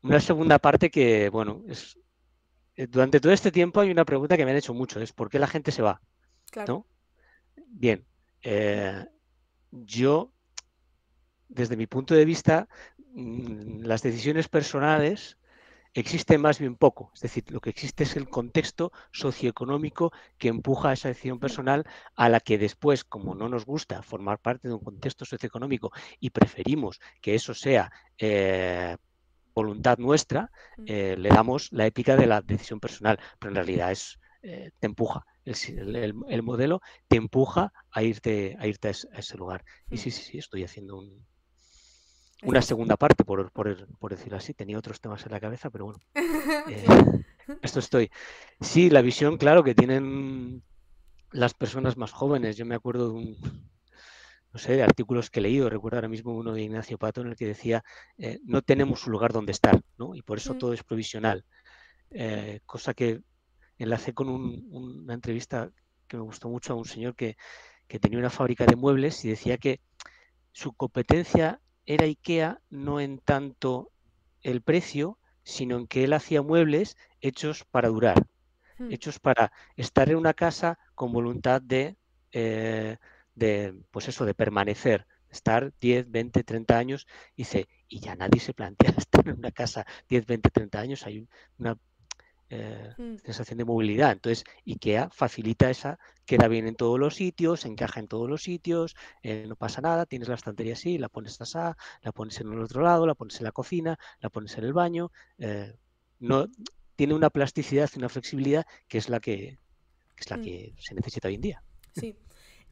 F: una segunda parte que, bueno, es, eh, durante todo este tiempo hay una pregunta que me han hecho mucho, es ¿por qué la gente se va? Claro. Bien, eh, yo, desde mi punto de vista, mm, las decisiones personales existen más bien poco. Es decir, lo que existe es el contexto socioeconómico que empuja a esa decisión personal a la que después, como no nos gusta formar parte de un contexto socioeconómico y preferimos que eso sea eh, voluntad nuestra, mm. eh, le damos la épica de la decisión personal, pero en realidad es, eh, te empuja el, modelo te empuja a irte a irte a ese, lugar. Y mm. sí, sí, sí, estoy haciendo un, una segunda parte, por, por, decirlo así. Tenía otros temas en la cabeza, pero bueno. Eh, esto estoy. Sí, la visión, claro, que tienen las personas más jóvenes. Yo me acuerdo de un, no sé, de artículos que he leído. Recuerdo ahora mismo uno de Ignacio Pato en el que decía, eh, no tenemos un lugar donde estar, ¿no? Y por eso mm. todo es provisional. Eh, cosa que enlacé con una entrevista que me gustó mucho a un señor que, tenía una fábrica de muebles y decía que su competencia era IKEA no en tanto el precio, sino en que él hacía muebles hechos para durar, hmm. hechos para estar en una casa con voluntad de, eh, de, pues eso, de permanecer, estar 10, 20, 30 años, dice, y ya nadie se plantea estar en una casa 10, 20, 30 años, hay una eh, mm. sensación de movilidad. Entonces, IKEA facilita esa, queda bien en todos los sitios, encaja en todos los sitios, eh, no pasa nada, tienes la estantería así, la pones así, la pones en el otro lado, la pones en la cocina, la pones en el baño. Eh, no, tiene una plasticidad y una flexibilidad que es la que, es la mm. que se necesita hoy en día.
A: Sí.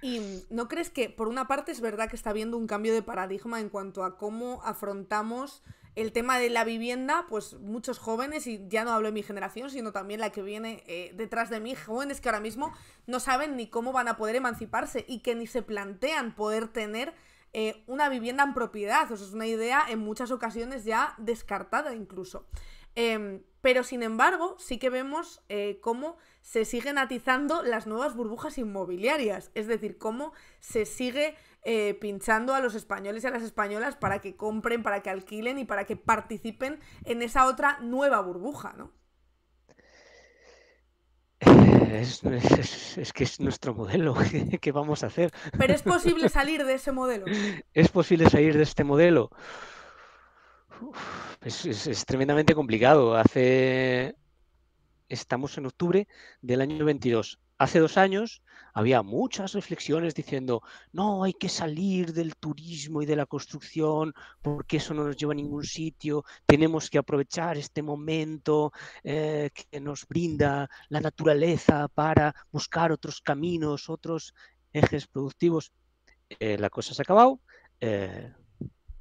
A: ¿Y no crees que, por una parte, es verdad que está habiendo un cambio de paradigma en cuanto a cómo afrontamos el tema de la vivienda, pues muchos jóvenes, y ya no hablo de mi generación, sino también la que viene eh, detrás de mí, jóvenes que ahora mismo no saben ni cómo van a poder emanciparse y que ni se plantean poder tener eh, una vivienda en propiedad. O es una idea en muchas ocasiones ya descartada incluso. Em, pero sin embargo, sí que vemos eh, cómo se siguen atizando las nuevas burbujas inmobiliarias, es decir, cómo se sigue eh, pinchando a los españoles y a las españolas para que compren, para que alquilen y para que participen en esa otra nueva burbuja, ¿no?
F: Es, es, que es nuestro modelo. ¿Qué vamos a hacer? Pero es posible salir
A: de ese modelo.
F: Es posible salir de este modelo es, tremendamente complicado. Hace. Estamos en octubre del año 22. Hace dos años había muchas reflexiones diciendo, no, hay que salir del turismo y de la construcción porque eso no nos lleva a ningún sitio, tenemos que aprovechar este momento eh, que nos brinda la naturaleza para buscar otros caminos, otros ejes productivos. Eh, la cosa se ha acabado, eh,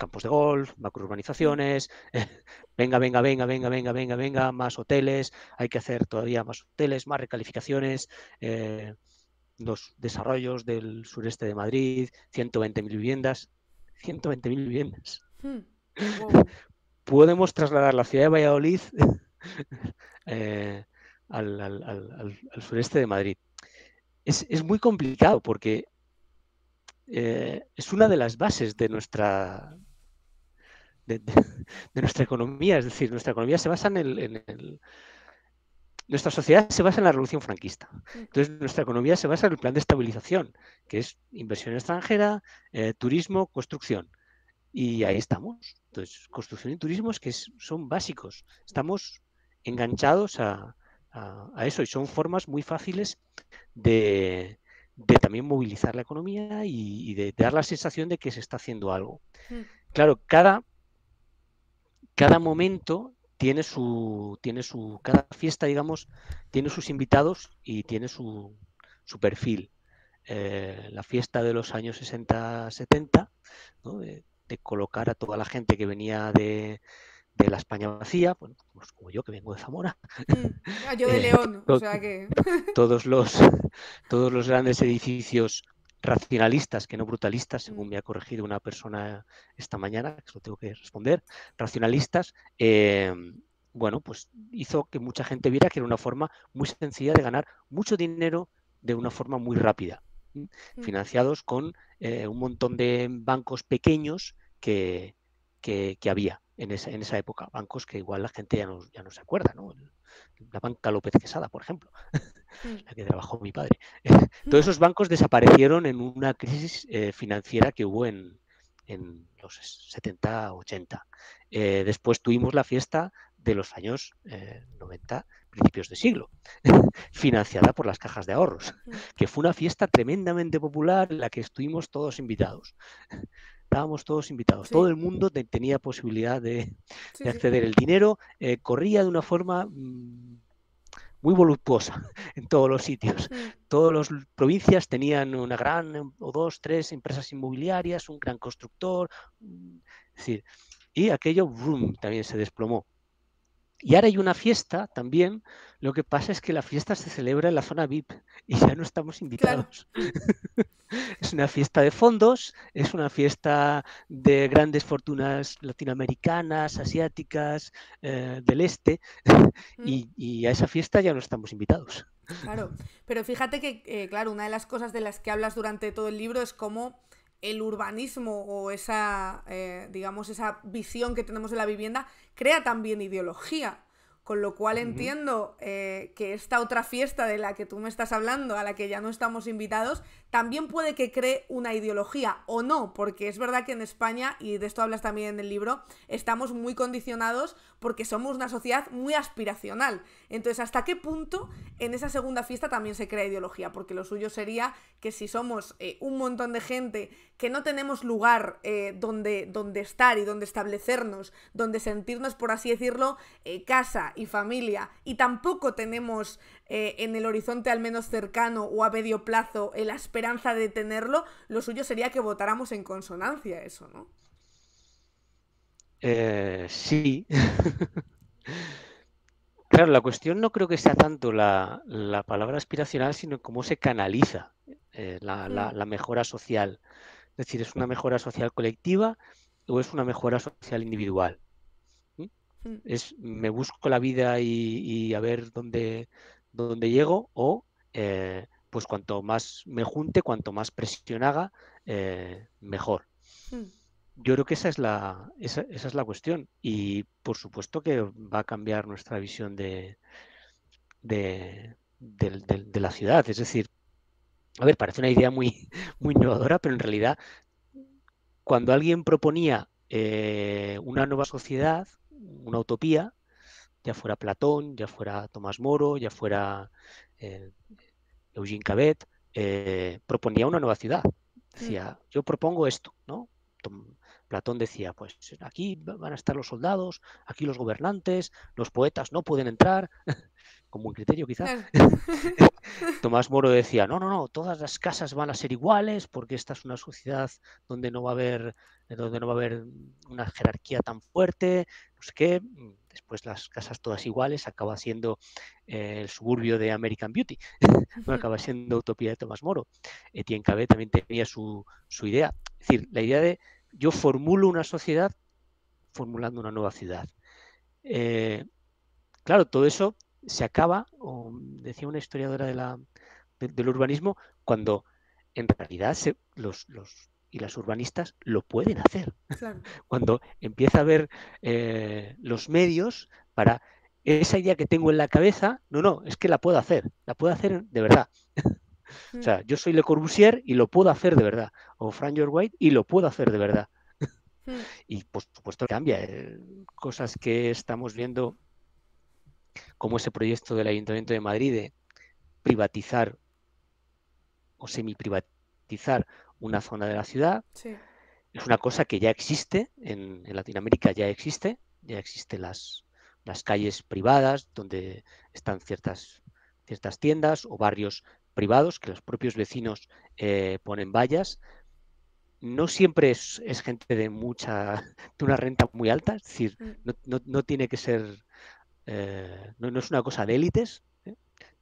F: campos de golf, macrourbanizaciones, venga, venga, venga, venga, venga, venga, venga, más hoteles, hay que hacer todavía más hoteles, más recalificaciones, eh, los desarrollos del sureste de Madrid, 120.000 viviendas, 120.000 viviendas. Hmm. Podemos trasladar la ciudad de Valladolid eh, al, sureste de Madrid. Es, muy complicado porque eh, es una de las bases de nuestra, de, nuestra economía. Es decir, nuestra economía se basa en el, Nuestra sociedad se basa en la revolución franquista. Entonces, nuestra economía se basa en el plan de estabilización, que es inversión extranjera, eh, turismo, construcción. Y ahí estamos. Entonces, construcción y turismo es que son básicos. Estamos enganchados a, eso y son formas muy fáciles de, también movilizar la economía y, de, dar la sensación de que se está haciendo algo. Mm. Claro, cada, cada momento tiene su, tiene su, cada fiesta, digamos, tiene sus invitados y tiene su, su perfil. Eh, la fiesta de los años 60-70, de, colocar a toda la gente que venía de, la España vacía, pues como yo que vengo de Zamora. Mm. Ah, yo de eh, León, todos, los, todos los grandes edificios racionalistas que no brutalistas, según mm. me ha corregido una persona esta mañana, que eso tengo que responder, racionalistas, em, bueno, pues hizo que mucha gente viera que era una forma muy sencilla de ganar mucho dinero de una forma muy rápida, mm. financiados con eh, un montón de bancos pequeños que, había en esa, época, bancos que igual la gente ya no, ya no se acuerda, La banca López Quesada, por ejemplo. Mm. la que trabajó mi padre. Todos mm. esos bancos desaparecieron en una crisis eh, financiera que hubo en, los 70, 80. Eh, después tuvimos la fiesta de los años 90, eh, principios de siglo, financiada por las cajas de ahorros, mm. que fue una fiesta tremendamente popular en la que estuvimos todos invitados. Estábamos todos invitados, todo el mundo tenía posibilidad de, acceder. El dinero corría de una forma muy voluptuosa en todos los sitios. Mm. Todas las provincias tenían una gran o dos, tres empresas inmobiliarias, un gran constructor. Mm, y aquello, también se desplomó. Y ahora hay una fiesta también, lo que pasa es que la fiesta se celebra en la zona VIP y ya no estamos invitados. es una fiesta de fondos, es una fiesta de grandes fortunas latinoamericanas, asiáticas, eh, del este, mm. y, a esa fiesta ya no estamos invitados.
A: Claro, pero fíjate que, eh, claro, una de las cosas de las que hablas durante todo el libro es cómo el urbanismo o esa, eh, digamos, esa visión que tenemos de la vivienda crea también ideología. Con lo cual entiendo eh, que esta otra fiesta de la que tú me estás hablando, a la que ya no estamos invitados, también puede que cree una ideología o no, porque es verdad que en España, y de esto hablas también en el libro, estamos muy condicionados porque somos una sociedad muy aspiracional. Entonces, ¿hasta qué punto en esa segunda fiesta también se crea ideología? Porque lo suyo sería que si somos eh, un montón de gente que no tenemos lugar eh, donde, donde estar y donde establecernos, donde sentirnos, por así decirlo, eh, casa y familia, y tampoco tenemos eh, en el horizonte al menos cercano o a medio plazo eh, la esperanza de tenerlo, lo suyo sería que votáramos en consonancia eso, ¿no?
F: Eh, sí. claro, la cuestión no creo que sea tanto la, palabra aspiracional, sino cómo se canaliza hmm. la, mejora social. Es decir, ¿es una mejora social colectiva o es una mejora social individual? ¿Mm? Hmm. es me busco la vida y, a ver dónde donde llego o eh, pues cuanto más me junte, cuanto más presión haga, eh, mejor. Hmm. Yo creo que esa es, la, esa, es la cuestión y por supuesto que va a cambiar nuestra visión de, de, la ciudad. Es decir, a ver, parece una idea muy, muy innovadora, pero en realidad cuando alguien proponía eh, una nueva sociedad, una utopía, ya fuera Platón, ya fuera Tomás Moro, ya fuera eh, Eugene Cabet, eh, proponía una nueva ciudad. Mm. Decía, yo propongo esto, ¿no? Platón decía, pues aquí van a estar los soldados, aquí los gobernantes, los poetas no pueden entrar. como un criterio quizás Tomás Moro decía, no, no, no, todas las casas van a ser iguales porque esta es una sociedad donde no va a haber, eh, donde no va a haber una jerarquía tan fuerte, no sé qué, mm, después las casas todas iguales acaba siendo eh, el suburbio de American Beauty, no acaba siendo utopía de Tomás Moro. Etienne Cabé también tenía su, su idea, es decir, la idea de yo formulo una sociedad formulando una nueva ciudad. Eh, claro, todo eso se acaba, decía una historiadora de la, del urbanismo, cuando en realidad los, los, y las urbanistas lo pueden hacer. Cuando empieza a ver eh, los medios para esa idea que tengo en la cabeza, no, no, es que la puedo hacer, la puedo hacer de verdad. o hmm. sea, yo soy Le Corbusier y lo puedo hacer de verdad. O Frank George White y lo puedo hacer de verdad. Hmm. y por supuesto cambia. Eh, cosas que estamos viendo como ese proyecto del Ayuntamiento de Madrid de privatizar o semi-privatizar una zona de la ciudad. Es una cosa que ya existe en, Latinoamérica, ya existe, ya existen las, las, calles privadas donde están ciertas, tiendas o barrios privados que los propios vecinos eh, ponen vallas. No siempre es, gente de mucha, de una renta muy alta, es decir, mm. no, no, no tiene que ser eh, no, es una cosa de élites, ¿eh?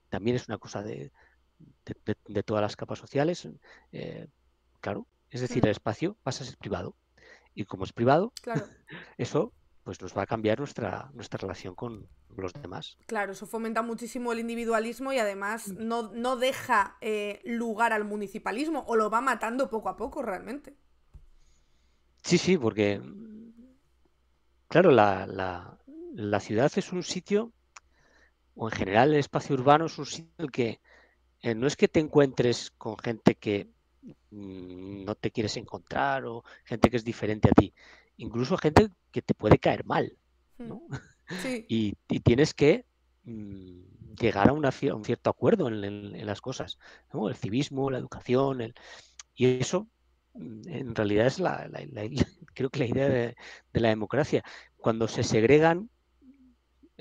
F: también es una cosa de, todas las capas sociales. Eh, claro, es decir, el espacio pasa a ser privado. Y como es privado, eso pues nos va a cambiar nuestra, nuestra relación con los demás.
A: Claro, eso fomenta muchísimo el individualismo y además mm. no, deja lugar al municipalismo o lo va matando poco a poco realmente.
F: Sí, sí, porque, claro, la, la ciudad es un sitio, o en general el espacio urbano es un sitio en el que eh, no es que te encuentres con gente que mm, no te quieres encontrar o gente que es diferente a ti, incluso gente que te puede caer mal, mm. Y, tienes que mm, llegar a, un cierto acuerdo en, las cosas, El civismo, la educación, el... y eso en realidad es la, creo que la idea de, la democracia. Cuando se segregan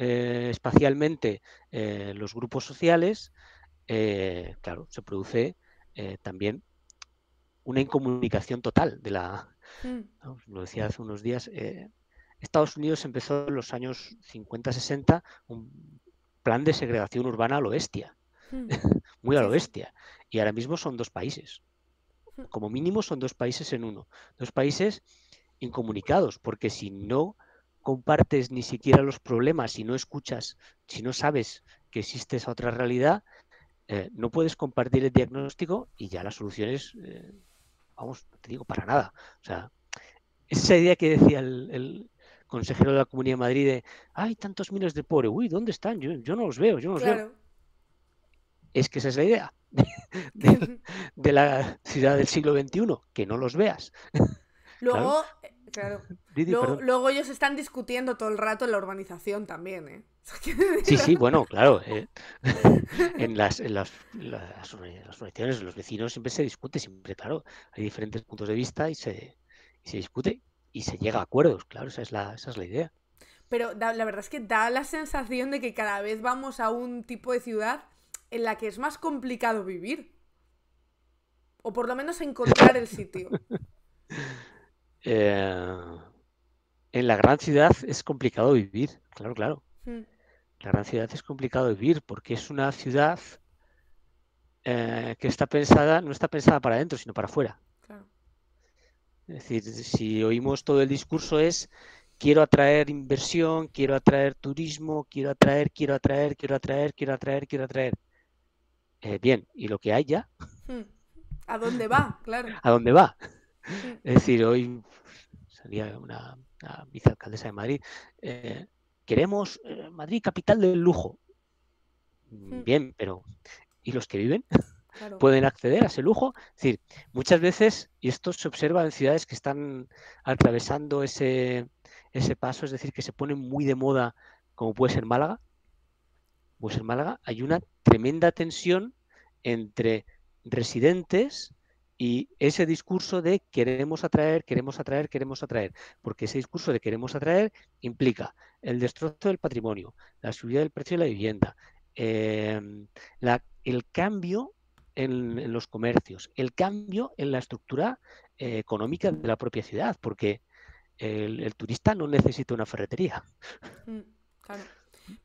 F: eh, espacialmente eh, los grupos sociales, eh, claro, se produce también una incomunicación total de la... Mm. Lo decía hace unos días, Estados Unidos empezó en los años 50-60 un plan de segregación urbana a lo mm. muy a lo bestia, y ahora mismo son dos países. Mm. Como mínimo son dos países en uno, dos países incomunicados, porque si no compartes ni siquiera los problemas, si no escuchas, si no sabes que existe esa otra realidad, eh, no puedes compartir el diagnóstico y ya la solución eh, vamos, no te digo para nada. O sea, esa idea que decía el, consejero de la Comunidad de Madrid hay tantos miles de pobres, uy, ¿dónde están? Yo, no los veo, yo no los veo. Es que esa es la idea de la ciudad del siglo XXI, que no los veas. Luego, eh,
A: luego, ellos están discutiendo todo el rato en la urbanización también, ¿eh? Sí, sí, bueno,
F: claro. Eh. en, las, en los vecinos siempre se discute, siempre, claro. Hay diferentes puntos de vista y se, se discute y se llega a acuerdos, claro, esa es la, esa es la idea. Pero
A: la verdad es que da la sensación de que cada vez vamos a un tipo de ciudad en la que es más complicado vivir. O por lo menos encontrar el sitio.
F: Eh, en la gran ciudad es complicado vivir, claro, claro. Hmm. La gran ciudad es complicado vivir porque es una ciudad eh, que está pensada, no está pensada para adentro, sino para afuera. Claro. Es decir, si oímos todo el discurso es quiero atraer inversión, quiero atraer turismo, quiero atraer, quiero atraer, quiero atraer, quiero atraer, quiero atraer. Eh, bien, ¿y lo que hay ya?
A: Hmm. ¿A dónde va? Claro. ¿A
F: dónde va? Es decir, hoy salía una, vicealcaldesa de Madrid. Eh, queremos eh, Madrid capital del lujo. Mm, bien, pero ¿y los que viven? pueden acceder a ese lujo. Es decir, muchas veces, y esto se observa en ciudades que están atravesando ese, paso, es decir, que se ponen muy de moda, como puede ser Málaga, puede ser Málaga, hay una tremenda tensión entre residentes y ese discurso de queremos atraer, queremos atraer, queremos atraer, porque ese discurso de queremos atraer implica el destrozo del patrimonio, la subida del precio de la vivienda, em, el cambio en, los comercios, el cambio en la estructura eh, económica de la propia ciudad, porque el, turista no necesita una ferretería.
A: Mm, claro.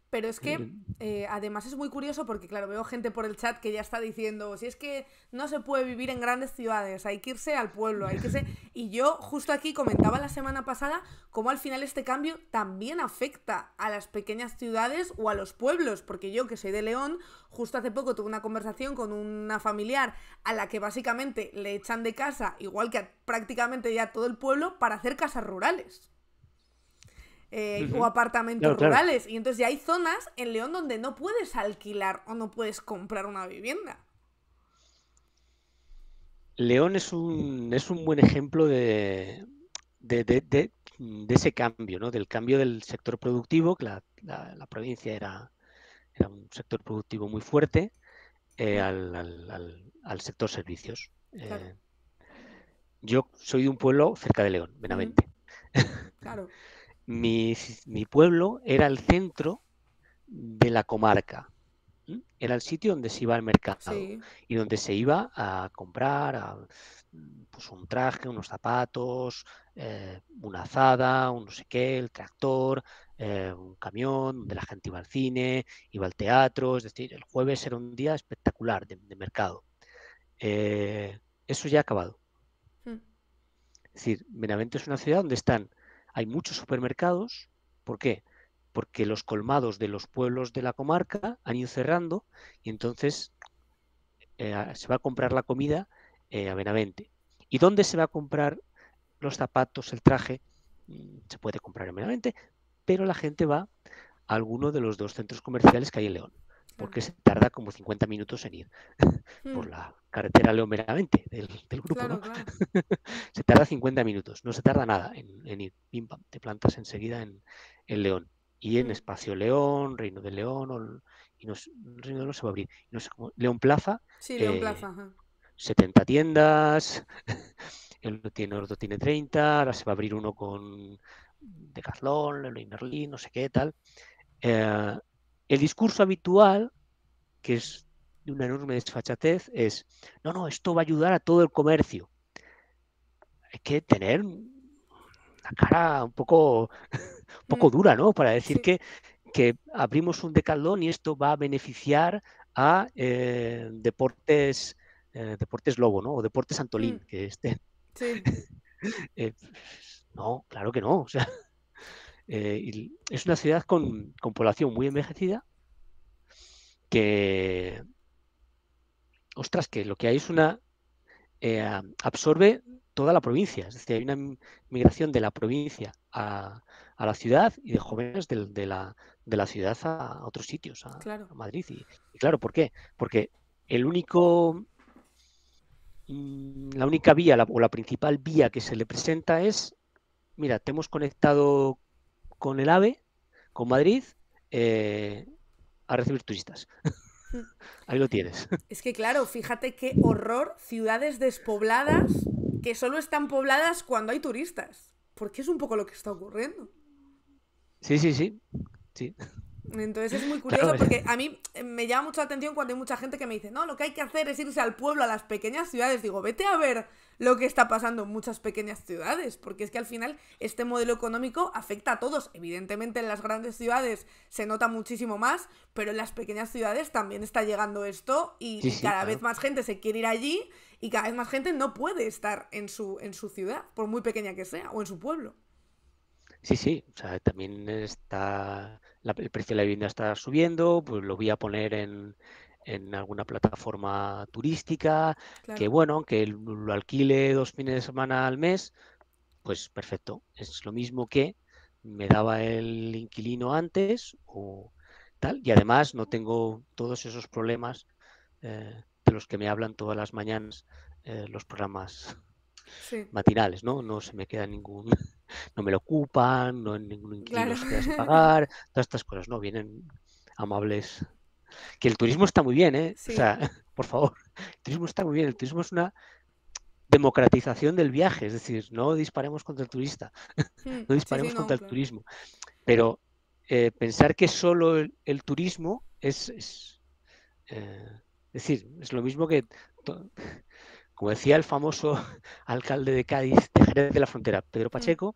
A: Pero es que eh, además es muy curioso porque, claro, veo gente por el chat que ya está diciendo, si es que no se puede vivir en grandes ciudades, hay que irse al pueblo, hay que irse... Y yo justo aquí comentaba la semana pasada cómo al final este cambio también afecta a las pequeñas ciudades o a los pueblos, porque yo que soy de León, justo hace poco tuve una conversación con una familiar a la que básicamente le echan de casa, igual que prácticamente ya todo el pueblo, para hacer casas rurales. Eh, o apartamentos rurales. Y entonces ya hay zonas en León donde no puedes alquilar o no puedes comprar una vivienda.
F: León es un, es un buen ejemplo de, de, ese cambio, ¿no? del cambio del sector productivo, que la, provincia era, un sector productivo muy fuerte, eh, al, sector servicios. Eh, yo soy de un pueblo cerca de León, Benavente. Claro. mi, mi pueblo era el centro de la comarca. Era el sitio donde se iba al mercado y donde se iba a comprar mm, pues, un traje, unos zapatos, eh, una azada, un no sé qué, el tractor, eh, un camión, donde la gente iba al cine, iba al teatro, es decir, el jueves era un día espectacular de, mercado. Eh, eso ya ha acabado. Hmm. Es decir, Benavente es una ciudad donde están hay muchos supermercados. ¿Por qué? Porque los colmados de los pueblos de la comarca han ido cerrando y entonces eh, se va a comprar la comida eh, a Benavente. ¿Y dónde se va a comprar los zapatos, el traje? Mm, se puede comprar en Benavente, pero la gente va a alguno de los dos centros comerciales que hay en León porque se tarda como 50 minutos en ir por hmm. la carretera León Meramente del grupo. ¿no? se tarda 50 minutos, no se tarda nada en, ir, pim, te plantas enseguida en, el León. Y en hmm. Espacio León, Reino de León, y no, Reino de León se va a abrir. No León Plaza. Sí, León eh, Plaza. 70 tiendas, el tiene, otro tiene 30, ahora se va a abrir uno con de León y Merlín, no sé qué, tal. Eh, el discurso habitual, que es de una enorme desfachatez, es, no, no, esto va a ayudar a todo el comercio. Hay que tener la cara un poco, poco mm. dura, ¿no? Para decir que, abrimos un decalón y esto va a beneficiar a eh, deportes, eh, deportes lobo, ¿no? O deportes antolín, mm. que este. Sí. Eh, no, claro que no. O sea, eh, es una ciudad con, población muy envejecida que, ostras, que lo que hay es una, eh, absorbe toda la provincia, es decir, hay una migración de la provincia a, a la ciudad y de jóvenes de, la, ciudad a otros sitios, a, Madrid. Y, claro, ¿por qué? Porque el único, mm, la única vía o la principal vía que se le presenta es, mira, te hemos conectado con el AVE, con Madrid, eh, a recibir turistas. Ahí lo tienes.
A: Es que claro, fíjate qué horror ciudades despobladas que solo están pobladas cuando hay turistas. Porque es un poco lo que está ocurriendo.
F: Sí, sí, sí. sí.
A: Entonces es muy curioso porque a mí eh, me llama mucho la atención cuando hay mucha gente que me dice, no, lo que hay que hacer es irse al pueblo, a las pequeñas ciudades. Digo, vete a ver lo que está pasando en muchas pequeñas ciudades, porque es que al final este modelo económico afecta a todos. Evidentemente en las grandes ciudades se nota muchísimo más, pero en las pequeñas ciudades también está llegando esto y cada vez más gente se quiere ir allí y cada vez más gente no puede estar en su, en su ciudad, por muy pequeña que sea, o en su pueblo.
F: Sí, sí, o sea, también está la, el precio de la vivienda está subiendo, pues lo voy a poner en, en alguna plataforma turística, que bueno, que lo alquile dos fines de semana al mes, pues perfecto, es lo mismo que me daba el inquilino antes o tal, y además no tengo todos esos problemas eh, de los que me hablan todas las mañanas eh, los programas matinales, ¿no? No se me queda ningún no me lo ocupan, no, hay ningún inquilino que se pagar, todas estas cosas, ¿no? Vienen amables. Que el turismo está muy bien, ¿eh? O sea, por favor, el turismo está muy bien, el turismo es una democratización del viaje, es decir, no disparemos contra el turista, hmm, no disparemos contra el turismo, pero eh, pensar que solo el, turismo es, eh, es decir, es lo mismo que como decía el famoso alcalde de Cádiz, de de la Frontera, Pedro mm. Pacheco,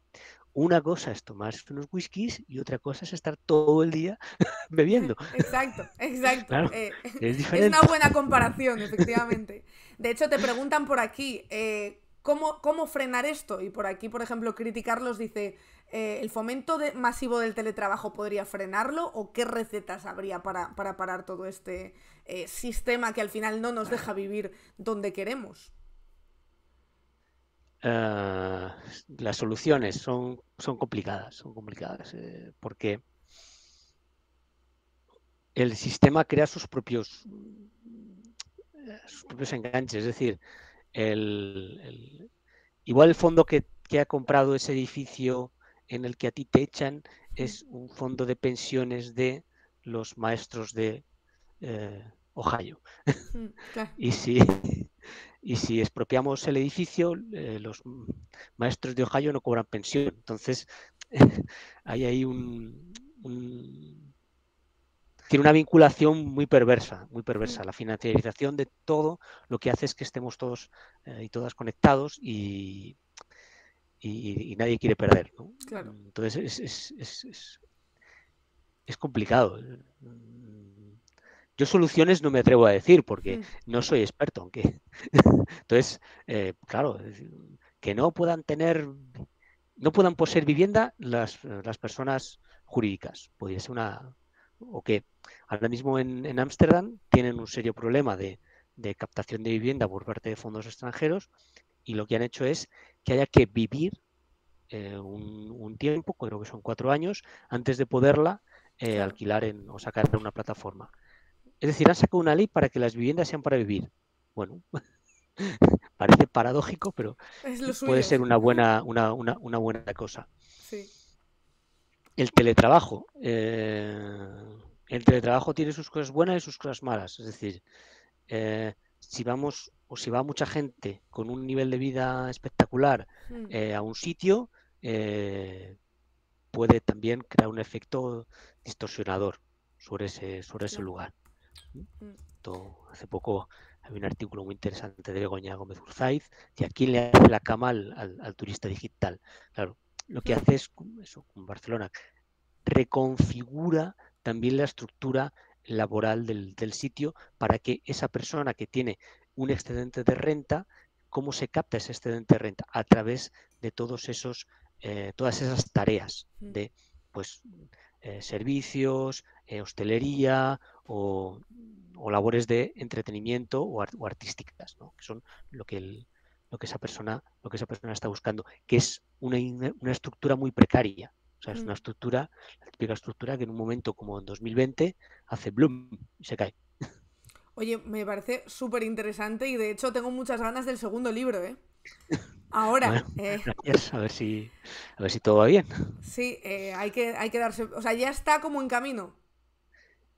F: una cosa es tomarse unos whiskies y otra cosa es estar todo el día bebiendo.
A: Exacto, exacto. Eh, es, una buena comparación, efectivamente. De hecho, te preguntan por aquí, eh, ¿cómo, ¿cómo frenar esto? Y por aquí, por ejemplo, Criticarlos dice, eh, ¿el fomento masivo del teletrabajo podría frenarlo? ¿O qué recetas habría para, parar todo este eh, sistema que al final no nos deja vivir donde queremos?
F: Eh, las soluciones son, son complicadas, son complicadas, porque el sistema crea sus propios, enganches, es decir, igual el fondo que, que ha comprado ese edificio en el que a ti te echan es un fondo de pensiones de los maestros de eh, Ohio. y, si, y si expropiamos el edificio, eh, los maestros de Ohio no cobran pensión. Entonces, hay ahí un, un, Tiene una vinculación muy perversa, muy perversa. Mm. La financiarización de todo lo que hace es que estemos todos eh, y todas conectados y y, nadie quiere perder. Entonces es, es, es, complicado. Yo soluciones no me atrevo a decir porque mm. no soy experto, aunque. Entonces, eh, claro, que no puedan tener, no puedan poseer vivienda las, las personas jurídicas. Podría ser una. O que ahora mismo en Ámsterdam tienen un serio problema de, de captación de vivienda por parte de fondos extranjeros y lo que han hecho es que haya que vivir eh, un, tiempo, creo que son cuatro años, antes de poderla eh, alquilar o sacar en una plataforma. Es decir, han sacado una ley para que las viviendas sean para vivir. Bueno, parece paradójico, pero puede ser una buena, una, buena cosa. El teletrabajo. Eh, el teletrabajo tiene sus cosas buenas y sus cosas malas. Es decir, si vamos o si va mucha gente con un nivel de vida espectacular hmm. eh, a un sitio, eh, puede también crear un efecto distorsionador sobre ese, sobre ese lugar. Hmm. hace poco había un artículo muy interesante de Begoña Gómez Urzaiz, y aquí le hace la cama al, turista digital. Claro, lo que hmm. hace es, eso, con Barcelona, reconfigura también la estructura laboral del, sitio para que esa persona que tiene un excedente de renta, ¿cómo se capta ese excedente de renta? A través de todos esos, eh, todas esas tareas mm. de pues eh, servicios, eh, hostelería o, o, labores de entretenimiento o, artísticas, ¿no? que son lo que, el, lo, que esa persona, lo que esa persona está buscando, que es una, una estructura muy precaria o sea, es mm. una estructura, la típica estructura que en un momento como en 2020 hace bloom y se cae.
A: Oye, me parece súper interesante y de hecho tengo muchas ganas del segundo libro, ¿eh? Ahora. Eh.
F: a ver si, a ver si todo va bien.
A: Sí, eh, hay, que, hay que darse. O sea, ya está como en camino.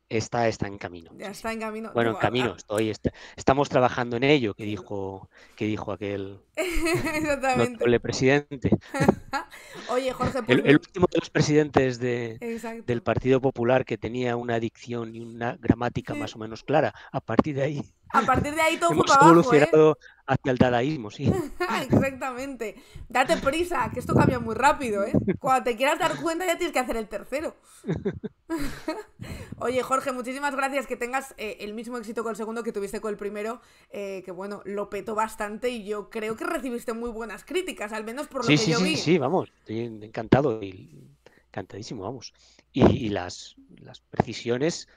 F: Está, está en camino. Ya está en camino. Bueno, en camino, ah. estoy, estamos trabajando en ello, que dijo, que dijo aquel Exactamente. presidente. Oye, Jorge, pues el, último de los presidentes del Partido Popular que tenía una dicción y una gramática más o menos clara. A partir de ahí. A partir de ahí todo fue para abajo. ¿eh? hacia el dadaísmo, sí.
A: Exactamente. Date prisa, que esto cambia muy rápido, ¿eh? Cuando te quieras dar cuenta ya tienes que hacer el tercero. Oye, Jorge, muchísimas gracias. Que tengas eh, el mismo éxito con el segundo que tuviste con el primero, eh, que bueno, lo petó bastante y yo creo que recibiste muy buenas críticas, al menos por lo que sí, yo sí, vi. Sí, sí,
F: vamos, estoy encantado y encantadísimo, vamos. Y, las, las precisiones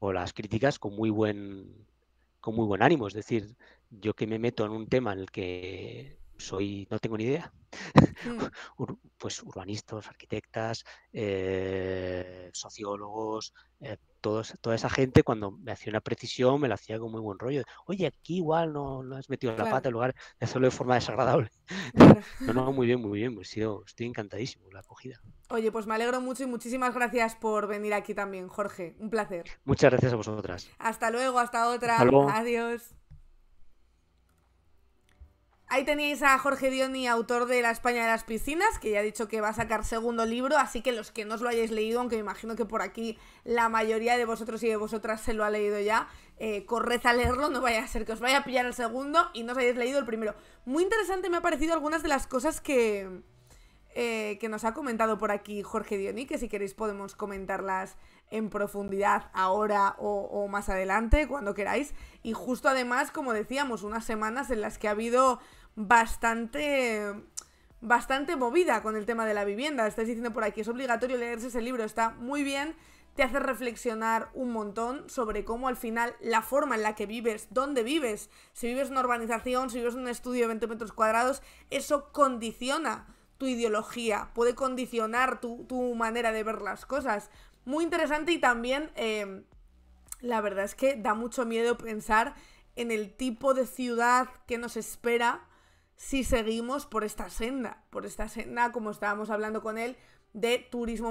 F: o las críticas con muy buen con muy buen ánimo, es decir, yo que me meto en un tema en el que soy no tengo ni idea, hmm. pues urbanistas, arquitectas, eh, sociólogos, eh, todos, toda esa gente cuando me hacía una precisión me la hacía con muy buen rollo. Oye, aquí igual no, no has metido la pata en lugar de hacerlo de forma desagradable. No, no, muy bien, muy bien. Oh, estoy encantadísimo la acogida.
A: Oye, pues me alegro mucho y muchísimas gracias por venir aquí también, Jorge. Un placer.
F: Muchas gracias a vosotras.
A: Hasta luego, hasta otra. Adiós. Ahí teníais a Jorge Dioni, autor de La España de las Piscinas, que ya ha dicho que va a sacar segundo libro, así que los que no os lo hayáis leído, aunque me imagino que por aquí la mayoría de vosotros y de vosotras se lo ha leído ya, eh, corred a leerlo, no vaya a ser que os vaya a pillar el segundo y no os hayáis leído el primero. Muy interesante me ha parecido algunas de las cosas que, eh, que nos ha comentado por aquí Jorge Dioni, que si queréis podemos comentarlas en profundidad ahora o, más adelante, cuando queráis. Y justo además, como decíamos, unas semanas en las que ha habido bastante bastante movida con el tema de la vivienda. Estáis diciendo por aquí, es obligatorio leerse ese libro, está muy bien, te hace reflexionar un montón sobre cómo al final la forma en la que vives, dónde vives, si vives en una urbanización, si vives en un estudio de 20 metros cuadrados, eso condiciona tu ideología, puede condicionar tu, manera de ver las cosas. Muy interesante y también em, la verdad es que da mucho miedo pensar en el tipo de ciudad que nos espera si seguimos por esta senda, por esta senda, como estábamos hablando con él, de turismo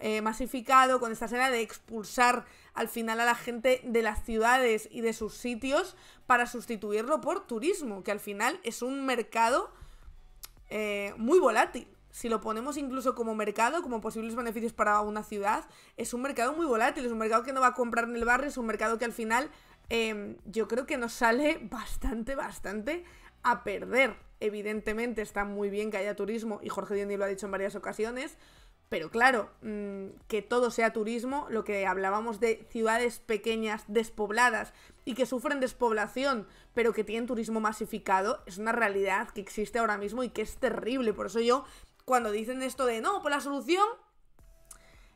A: eh, masificado, con esta senda de expulsar al final a la gente de las ciudades y de sus sitios para sustituirlo por turismo, que al final es un mercado eh, muy volátil. Si lo ponemos incluso como mercado, como posibles beneficios para una ciudad, es un mercado muy volátil, es un mercado que no va a comprar en el barrio, es un mercado que al final eh, yo creo que nos sale bastante, bastante a perder. Evidentemente está muy bien que haya turismo y Jorge Diendi lo ha dicho en varias ocasiones, pero claro, mm, que todo sea turismo, lo que hablábamos de ciudades pequeñas, despobladas y que sufren despoblación, pero que tienen turismo masificado, es una realidad que existe ahora mismo y que es terrible. Por eso yo, cuando dicen esto de no, pues la solución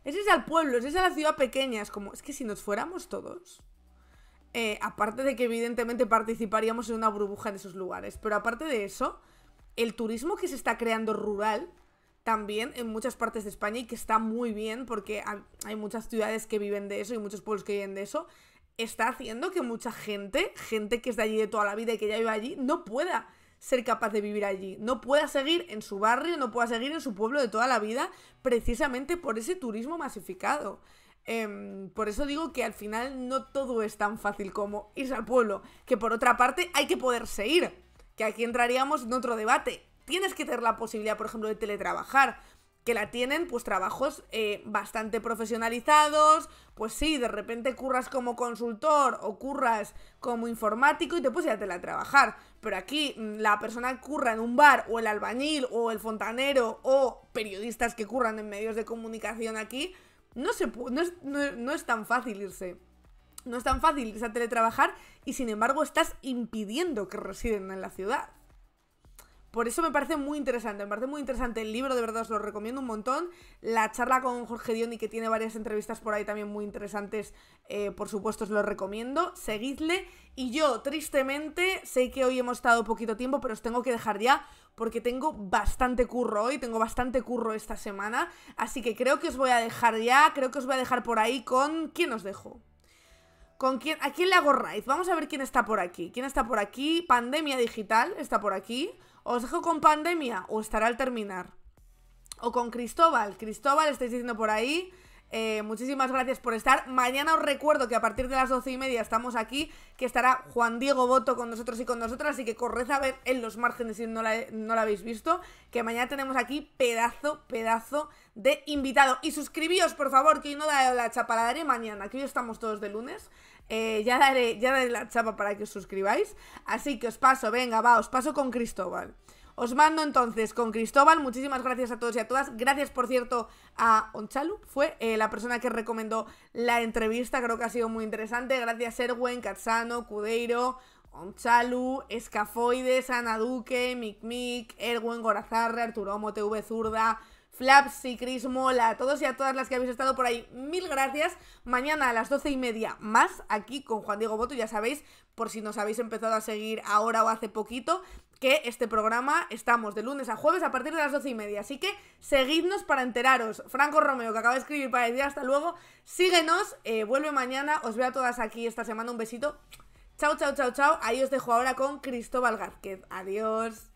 A: es irse al pueblo, es irse a la ciudad pequeña, es como, es que si nos fuéramos todos, eh, aparte de que evidentemente participaríamos en una burbuja en esos lugares, pero aparte de eso, el turismo que se está creando rural también en muchas partes de España y que está muy bien porque hay muchas ciudades que viven de eso y muchos pueblos que viven de eso, está haciendo que mucha gente, gente que es de allí de toda la vida y que ya vive allí, no pueda ser capaz de vivir allí, no pueda seguir en su barrio, no pueda seguir en su pueblo de toda la vida, precisamente por ese turismo masificado. Em, por eso digo que al final no todo es tan fácil como irse al pueblo, que por otra parte hay que poderse ir, que aquí entraríamos en otro debate. Tienes que tener la posibilidad, por ejemplo, de teletrabajar, que la tienen pues trabajos eh, bastante profesionalizados, pues sí, de repente curras como consultor o curras como informático y te puedes ir a teletrabajar, pero aquí mm, la persona curra en un bar o el albañil o el fontanero o periodistas que curran en medios de comunicación aquí, no, se es, tan fácil irse. No es tan fácil irse a teletrabajar y sin embargo estás impidiendo que residen en la ciudad. Por eso me parece muy interesante, me parece muy interesante el libro, de verdad os lo recomiendo un montón. La charla con Jorge Dioni, que tiene varias entrevistas por ahí también muy interesantes, eh, por supuesto os lo recomiendo. Seguidle. Y yo, tristemente, sé que hoy hemos estado poquito tiempo, pero os tengo que dejar ya porque tengo bastante curro hoy, tengo bastante curro esta semana, así que creo que os voy a dejar ya, creo que os voy a dejar por ahí con... ¿Quién os dejo? ¿Con quién? ¿A quién le hago raid? Vamos a ver quién está por aquí. ¿Quién está por aquí? Pandemia Digital está por aquí. ¿Os dejo con Pandemia o estará al terminar? O con Cristóbal. Cristóbal, estáis diciendo por ahí. Eh, muchísimas gracias por estar. Mañana os recuerdo que a partir de las doce y media estamos aquí, que estará Juan Diego Boto con nosotros y con nosotras, así que corred a ver en los márgenes si no la, habéis visto, que mañana tenemos aquí pedazo, pedazo de invitado. Y suscribíos, por favor, que hoy no da la chapa, la daré mañana, que hoy estamos todos de lunes. Eh, ya, daré, ya daré la chapa para que os suscribáis. Así que os paso, venga, va, os paso con Cristóbal. Os mando entonces con Cristóbal. Muchísimas gracias a todos y a todas. Gracias, por cierto, a Onchalu. Fue eh, la persona que recomendó la entrevista. Creo que ha sido muy interesante. Gracias, Erwin Cazzano, Cudeiro. Onchalu, Escafoides, Ana Duque, Micmic, Erwin, Gorazarre, Arturomo, TV Zurda, Flaps y Crismola, a todos y a todas las que habéis estado por ahí, mil gracias. Mañana a las doce y media más, aquí con Juan Diego Boto, ya sabéis, por si nos habéis empezado a seguir ahora o hace poquito que este programa estamos de lunes a jueves a partir de las doce y media. Así que seguidnos para enteraros. Franco Romeo, que acaba de escribir para día, hasta luego, síguenos, eh, vuelve mañana, os veo a todas aquí esta semana, un besito. Chao, chao, chao, chao. Ahí os dejo ahora con Cristóbal Gázquez. Adiós.